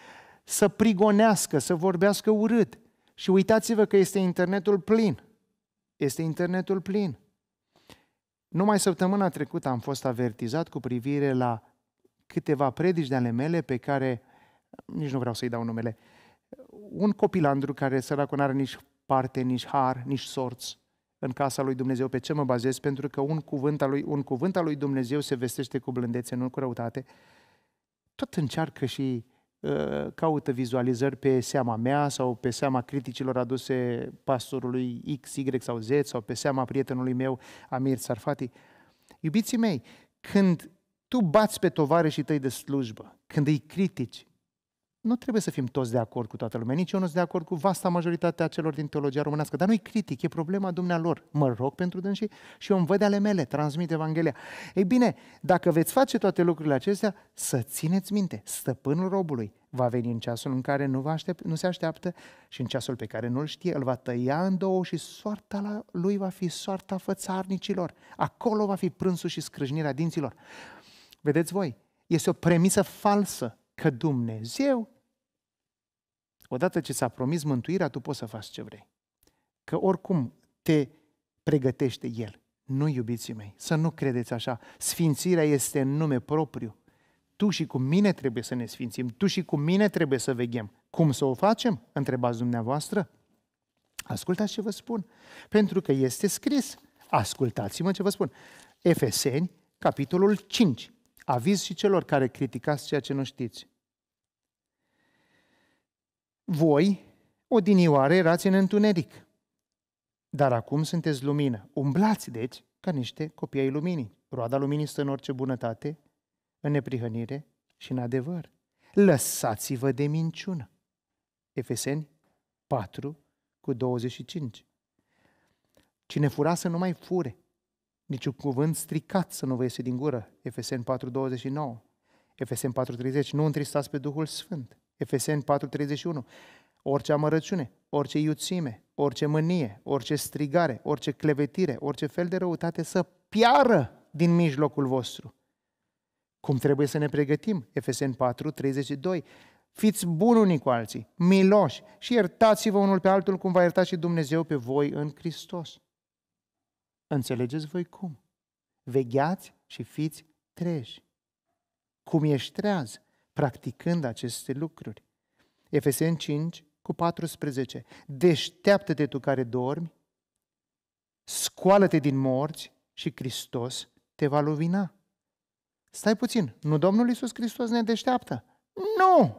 Să prigonească, să vorbească urât. Și uitați-vă că este internetul plin. Este internetul plin. Numai săptămâna trecută am fost avertizat cu privire la câteva predici de ale mele pe care, nici nu vreau să-i dau numele, un copilandru care săracul nu are nici parte, nici har, nici sorți în casa lui Dumnezeu. Pe ce mă bazez? Pentru că un cuvânt al lui, un cuvânt al lui Dumnezeu se vestește cu blândețe, nu cu răutate. Tot încearcă și Uh, caută vizualizări pe seama mea sau pe seama criticilor aduse pastorului X, Y sau Z sau pe seama prietenului meu Amir Sarfati. Iubiții mei, când tu bați pe tovarășii tăi de slujbă, când îi critici, nu trebuie să fim toți de acord cu toată lumea. Nici eu nu sunt de acord cu vasta majoritatea celor din teologia românească. Dar nu-i critic, e problema dumnealor. Mă rog pentru dânsii și eu îmi văd ale mele, transmit Evanghelia. Ei bine, dacă veți face toate lucrurile acestea, să țineți minte, stăpânul robului va veni în ceasul în care nu, va aștept, nu se așteaptă și în ceasul pe care nu-l știe, îl va tăia în două și soarta lui va fi soarta fățarnicilor. Acolo va fi prânsul și scrâșnirea dinților. Vedeți voi, este o premisă falsă că Dumnezeu, odată ce ți-a promis mântuirea, tu poți să faci ce vrei. Că oricum te pregătește El. Nu, iubiții mei, să nu credeți așa. Sfințirea este în nume propriu. Tu și cu mine trebuie să ne sfințim, tu și cu mine trebuie să veghem. Cum să o facem? Întrebați dumneavoastră. Ascultați ce vă spun, pentru că este scris. Ascultați-mă ce vă spun. Efeseni, capitolul 5, Aviz și celor care criticați ceea ce nu știți. Voi, odinioare, erați în întuneric, dar acum sunteți lumină. Umblați, deci, ca niște copii ai luminii. Roada luminii stă în orice bunătate, în neprihănire și în adevăr. Lăsați-vă de minciună. Efeseni 4 cu 25. Cine fura să nu mai fure, niciun cuvânt stricat să nu vă iese din gură. Efesen 4.29, Efesen 4.30, nu întristați pe Duhul Sfânt. Efesen 4.31, orice amărăciune, orice iuțime, orice mânie, orice strigare, orice clevetire, orice fel de răutate să piară din mijlocul vostru. Cum trebuie să ne pregătim? Efesen 4, 32. Fiți buni unii cu alții, miloși și iertați-vă unul pe altul cum va ierta și Dumnezeu pe voi în Hristos. Înțelegeți voi cum? Vegheați și fiți treji. Cum ești treaz practicând aceste lucruri? Efeseni 5 cu 14. Deșteaptă-te tu care dormi, scoală-te din morți și Hristos te va lumina. Stai puțin, nu Domnul Iisus Hristos ne deșteaptă? Nu!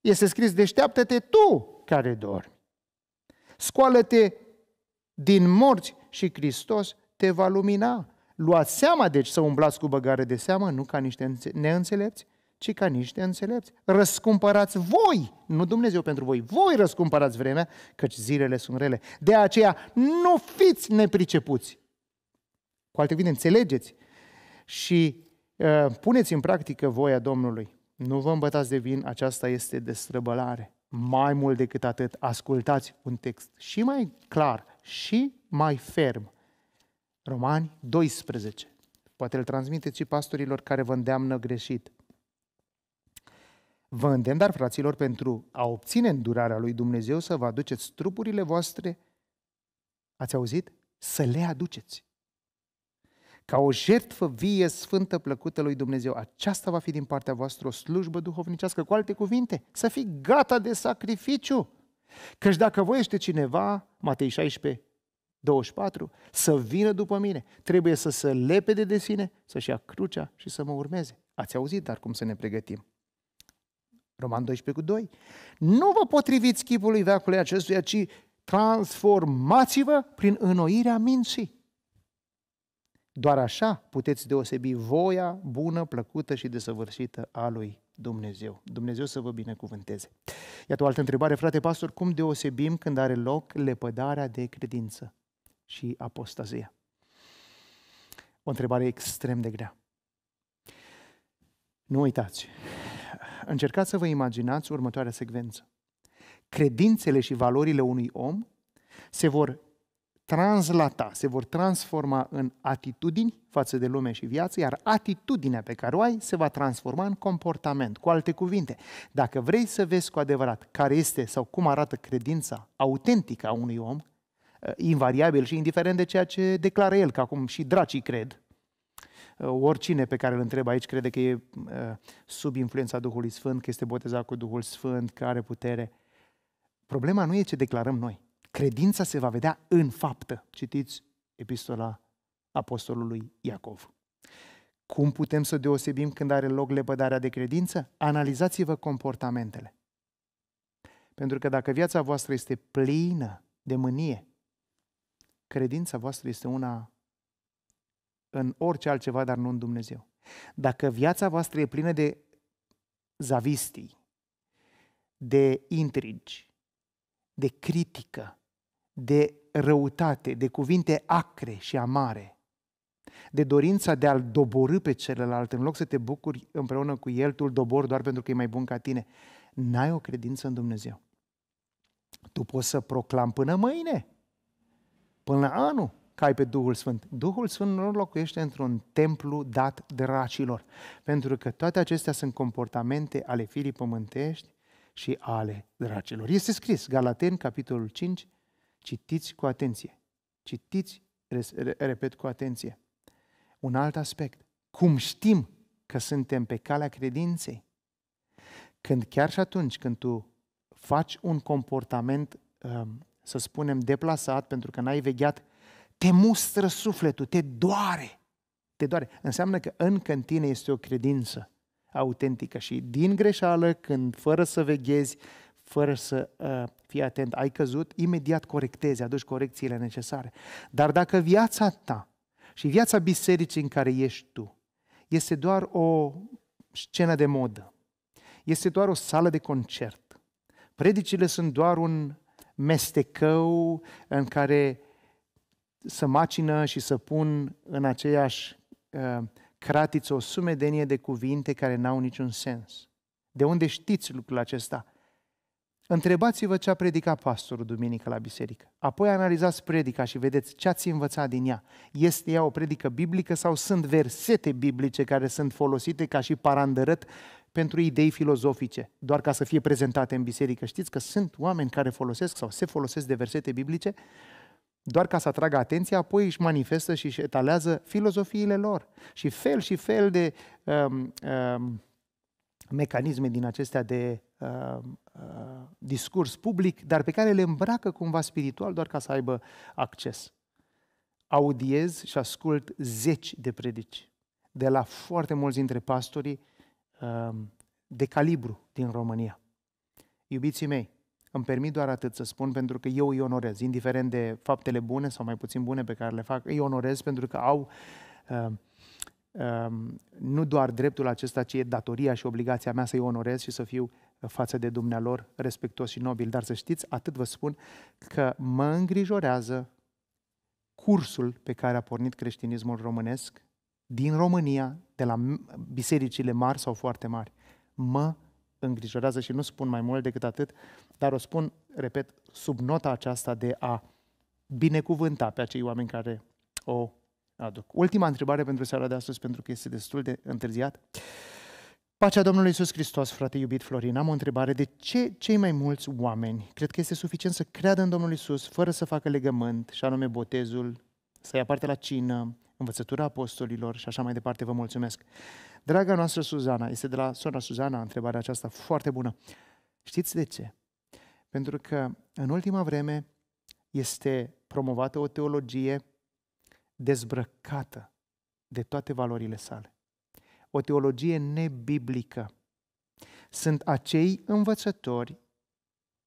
Este scris, deșteaptă-te tu care dormi. Scoală-te din morți și Hristos te va lumina. Luați seama, deci, să umblați cu băgare de seamă, nu ca niște neînțelepți, ci ca niște înțelepți. Răscumpărați voi, nu Dumnezeu pentru voi, voi răscumpărați vremea, căci zilele sunt rele. De aceea, nu fiți nepricepuți. Cu alte cuvinte, înțelegeți și uh, puneți în practică voia Domnului. Nu vă îmbătați de vin, aceasta este destrăbălare. Mai mult decât atât, ascultați un text și mai clar și mai ferm. Romani 12. Poate îl transmiteți și pastorilor care vă îndeamnă greșit. Vă îndemn, dar, fraților, pentru a obține îndurarea lui Dumnezeu să vă aduceți trupurile voastre, ați auzit? Să le aduceți. Ca o jertfă vie, sfântă, plăcută lui Dumnezeu. Aceasta va fi din partea voastră o slujbă duhovnicească. Cu alte cuvinte, să fii gata de sacrificiu. Căci dacă voi este cineva, Matei 16, 24. Să vină după mine. Trebuie să se lepede de sine, să-și ia crucea și să mă urmeze. Ați auzit, dar cum să ne pregătim? Roman 12 cu 2. Nu vă potriviți chipului veacului acestuia, ci transformați-vă prin înnoirea minții. Doar așa puteți deosebi voia bună, plăcută și desăvârșită a lui Dumnezeu. Dumnezeu să vă binecuvânteze. Iată o altă întrebare, frate pastor, cum deosebim când are loc lepădarea de credință? și apostazia. O întrebare extrem de grea. Nu uitați, încercați să vă imaginați următoarea secvență. Credințele și valorile unui om se vor translata, se vor transforma în atitudini față de lume și viață, iar atitudinea pe care o ai se va transforma în comportament. Cu alte cuvinte, dacă vrei să vezi cu adevărat care este sau cum arată credința autentică a unui om, Uh, invariabil și indiferent de ceea ce declară el, că acum și dracii cred. Uh, oricine pe care îl întreb aici crede că e uh, sub influența Duhului Sfânt, că este botezat cu Duhul Sfânt, că are putere. Problema nu e ce declarăm noi. Credința se va vedea în faptă. Citiți epistola apostolului Iacov. Cum putem să deosebim când are loc lepădarea de credință? Analizați-vă comportamentele. Pentru că dacă viața voastră este plină de mânie, credința voastră este una în orice altceva, dar nu în Dumnezeu. Dacă viața voastră e plină de zavistii, de intrigi, de critică, de răutate, de cuvinte acre și amare, de dorința de a-l dobori pe celălalt, în loc să te bucuri împreună cu el, tu îl dobori doar pentru că e mai bun ca tine. N-ai o credință în Dumnezeu. Tu poți să proclam până mâine până la anul că ai pe Duhul Sfânt. Duhul Sfânt nu locuiește într-un templu dat dracilor, pentru că toate acestea sunt comportamente ale firii pământești și ale dracilor. Este scris, Galaten, capitolul 5, citiți cu atenție. Citiți, repet, cu atenție. Un alt aspect. Cum știm că suntem pe calea credinței? Când chiar și atunci când tu faci un comportament um, să spunem, deplasat, pentru că n-ai vegheat, te mustră sufletul, te doare. Te doare. Înseamnă că încă în tine este o credință autentică și din greșeală, când fără să veghezi, fără să uh, fii atent, ai căzut, imediat corectezi, aduci corecțiile necesare. Dar dacă viața ta și viața bisericii în care ești tu este doar o scenă de modă, este doar o sală de concert, predicile sunt doar un mestecău în care să macină și să pun în aceeași uh, cratiță o sumedenie de cuvinte care n-au niciun sens. De unde știți lucrul acesta? Întrebați-vă ce a predicat pastorul duminică la biserică. Apoi analizați predica și vedeți ce ați învățat din ea. Este ea o predică biblică sau sunt versete biblice care sunt folosite ca și parandărăt pentru idei filozofice, doar ca să fie prezentate în biserică. Știți că sunt oameni care folosesc sau se folosesc de versete biblice doar ca să atragă atenția, apoi își manifestă și își etalează filozofiile lor și fel și fel de um, um, mecanisme din acestea de uh, uh, discurs public, dar pe care le îmbracă cumva spiritual doar ca să aibă acces. Audiez și ascult zeci de predici de la foarte mulți dintre pastorii Um, de calibru din România. Iubiții mei, îmi permit doar atât să spun pentru că eu îi onorez, indiferent de faptele bune sau mai puțin bune pe care le fac, îi onorez pentru că au uh, uh, nu doar dreptul acesta, ci e datoria și obligația mea să-i onorez și să fiu față de dumnealor respectuos și nobil. Dar să știți, atât vă spun că mă îngrijorează cursul pe care a pornit creștinismul românesc din România, de la bisericile mari sau foarte mari. Mă îngrijorează și nu spun mai mult decât atât, dar o spun, repet, sub nota aceasta de a binecuvânta pe acei oameni care o aduc. Ultima întrebare pentru seara de astăzi, pentru că este destul de întârziat. Pacea Domnului Iisus Hristos, frate iubit Florin, am o întrebare. De ce cei mai mulți oameni cred că este suficient să creadă în Domnul Iisus fără să facă legământ, și anume botezul, să ia parte la cină, învățătura apostolilor și așa mai departe. Vă mulțumesc. Draga noastră Suzana, este de la sora Suzana întrebarea aceasta foarte bună. Știți de ce? Pentru că în ultima vreme este promovată o teologie dezbrăcată de toate valorile sale. O teologie nebiblică. Sunt acei învățători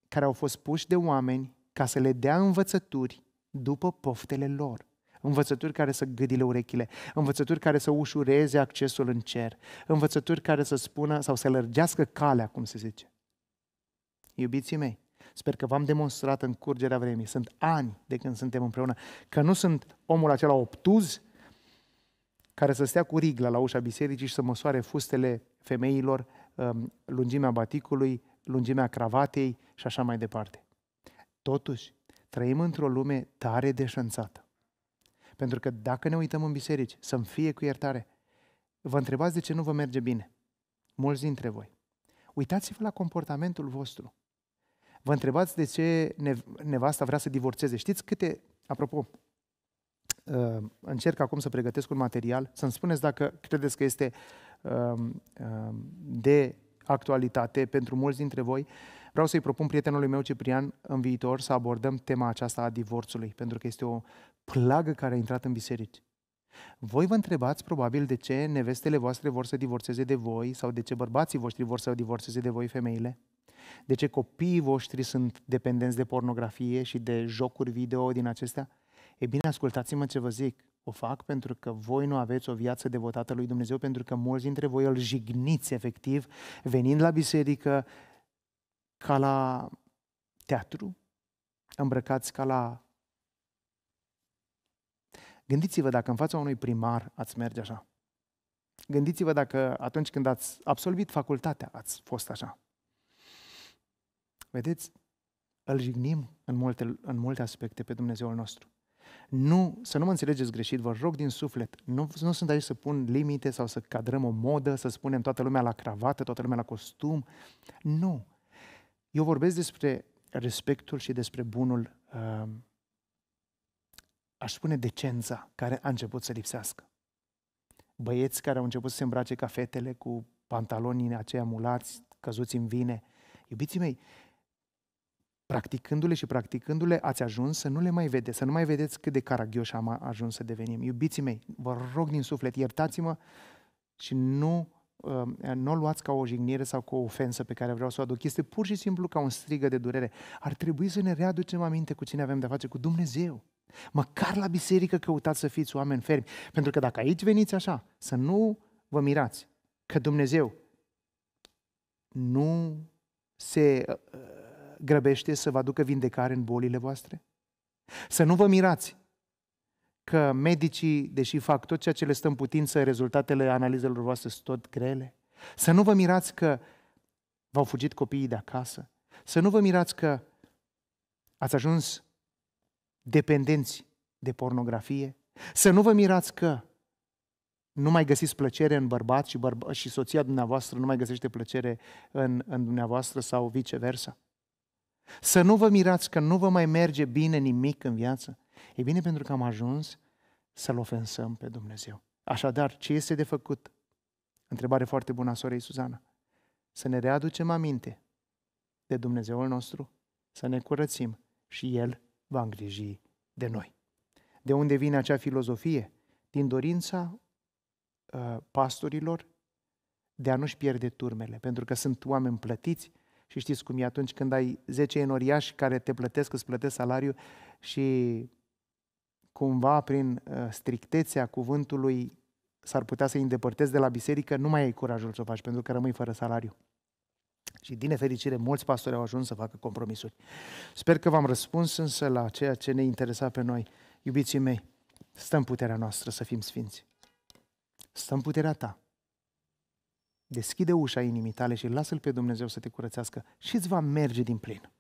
care au fost puși de oameni ca să le dea învățături după poftele lor învățături care să gâdile urechile, învățături care să ușureze accesul în cer, învățături care să spună sau să lărgească calea, cum se zice. Iubiții mei, sper că v-am demonstrat în curgerea vremii, sunt ani de când suntem împreună, că nu sunt omul acela obtuz care să stea cu rigla la ușa bisericii și să măsoare fustele femeilor, um, lungimea baticului, lungimea cravatei și așa mai departe. Totuși, trăim într-o lume tare deșanțată. Pentru că dacă ne uităm în biserici, să-mi fie cu iertare, vă întrebați de ce nu vă merge bine. Mulți dintre voi. Uitați-vă la comportamentul vostru. Vă întrebați de ce nevasta vrea să divorțeze. Știți câte, apropo, uh, încerc acum să pregătesc un material, să-mi spuneți dacă credeți că este um, um, de actualitate pentru mulți dintre voi. Vreau să-i propun prietenului meu Ciprian în viitor să abordăm tema aceasta a divorțului, pentru că este o plagă care a intrat în biserici. Voi vă întrebați probabil de ce nevestele voastre vor să divorțeze de voi sau de ce bărbații voștri vor să divorțeze de voi femeile? De ce copiii voștri sunt dependenți de pornografie și de jocuri video din acestea? E bine, ascultați-mă ce vă zic. O fac pentru că voi nu aveți o viață devotată lui Dumnezeu, pentru că mulți dintre voi îl jigniți efectiv, venind la biserică ca la teatru, îmbrăcați ca la Gândiți-vă dacă în fața unui primar ați merge așa. Gândiți-vă dacă atunci când ați absolvit facultatea ați fost așa. Vedeți? Îl jignim în multe, în multe aspecte pe Dumnezeul nostru. Nu, să nu mă înțelegeți greșit, vă rog din suflet, nu, nu sunt aici să pun limite sau să cadrăm o modă, să spunem toată lumea la cravată, toată lumea la costum. Nu. Eu vorbesc despre respectul și despre bunul uh, aș spune decența, care a început să lipsească. Băieți care au început să se îmbrace ca fetele cu pantalonii aceia mulați, căzuți în vine. Iubiții mei, practicându-le și practicându-le, ați ajuns să nu le mai vedeți, să nu mai vedeți cât de caragioși am ajuns să devenim. Iubiții mei, vă rog din suflet, iertați-mă și nu uh, nu o luați ca o jignire sau ca o ofensă pe care vreau să o aduc. Este pur și simplu ca un strigă de durere. Ar trebui să ne readucem aminte cu cine avem de-a face, cu Dumnezeu. Măcar la biserică căutați să fiți oameni fermi. Pentru că dacă aici veniți așa, să nu vă mirați că Dumnezeu nu se uh, grăbește să vă aducă vindecare în bolile voastre. Să nu vă mirați că medicii, deși fac tot ceea ce le stă în putință, rezultatele analizelor voastre sunt tot grele. Să nu vă mirați că v-au fugit copiii de acasă. Să nu vă mirați că ați ajuns dependenți de pornografie, să nu vă mirați că nu mai găsiți plăcere în bărbat și, bărba, și soția dumneavoastră nu mai găsește plăcere în, în dumneavoastră sau viceversa. Să nu vă mirați că nu vă mai merge bine nimic în viață. E bine pentru că am ajuns să-L ofensăm pe Dumnezeu. Așadar, ce este de făcut? Întrebare foarte bună a sorei Suzana. Să ne readucem aminte de Dumnezeul nostru, să ne curățim și El va îngriji de noi. De unde vine acea filozofie? Din dorința uh, pastorilor de a nu-și pierde turmele, pentru că sunt oameni plătiți și știți cum e atunci când ai 10 enoriași care te plătesc, îți plătesc salariul și cumva prin uh, strictețea cuvântului s-ar putea să îi îndepărtezi de la biserică, nu mai ai curajul să o faci pentru că rămâi fără salariu. Și din nefericire, mulți pastori au ajuns să facă compromisuri. Sper că v-am răspuns însă la ceea ce ne interesa pe noi. Iubiții mei, stăm puterea noastră să fim sfinți. Stăm puterea ta. Deschide ușa inimii tale și lasă-L pe Dumnezeu să te curățească și îți va merge din plin.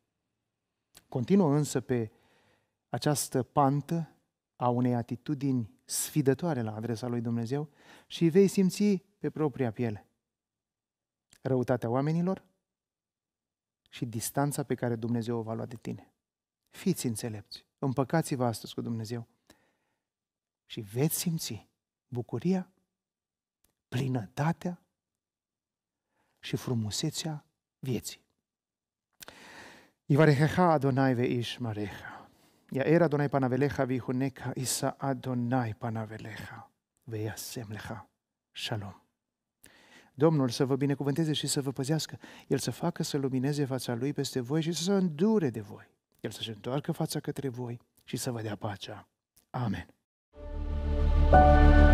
Continuă însă pe această pantă a unei atitudini sfidătoare la adresa lui Dumnezeu și vei simți pe propria piele răutatea oamenilor, și distanța pe care Dumnezeu o va lua de tine. Fiți înțelepți, împăcați-vă astăzi cu Dumnezeu și veți simți bucuria, plinătatea și frumusețea vieții. Ivareheha Adonai veish mareha. Ia era Adonai panaveleha vihuneca isa Adonai panaveleha. Veiasem leha. Shalom. Domnul să vă binecuvânteze și să vă păzească, El să facă să lumineze fața Lui peste voi și să se îndure de voi, El să-și întoarcă fața către voi și să vă dea pacea. Amen. thank you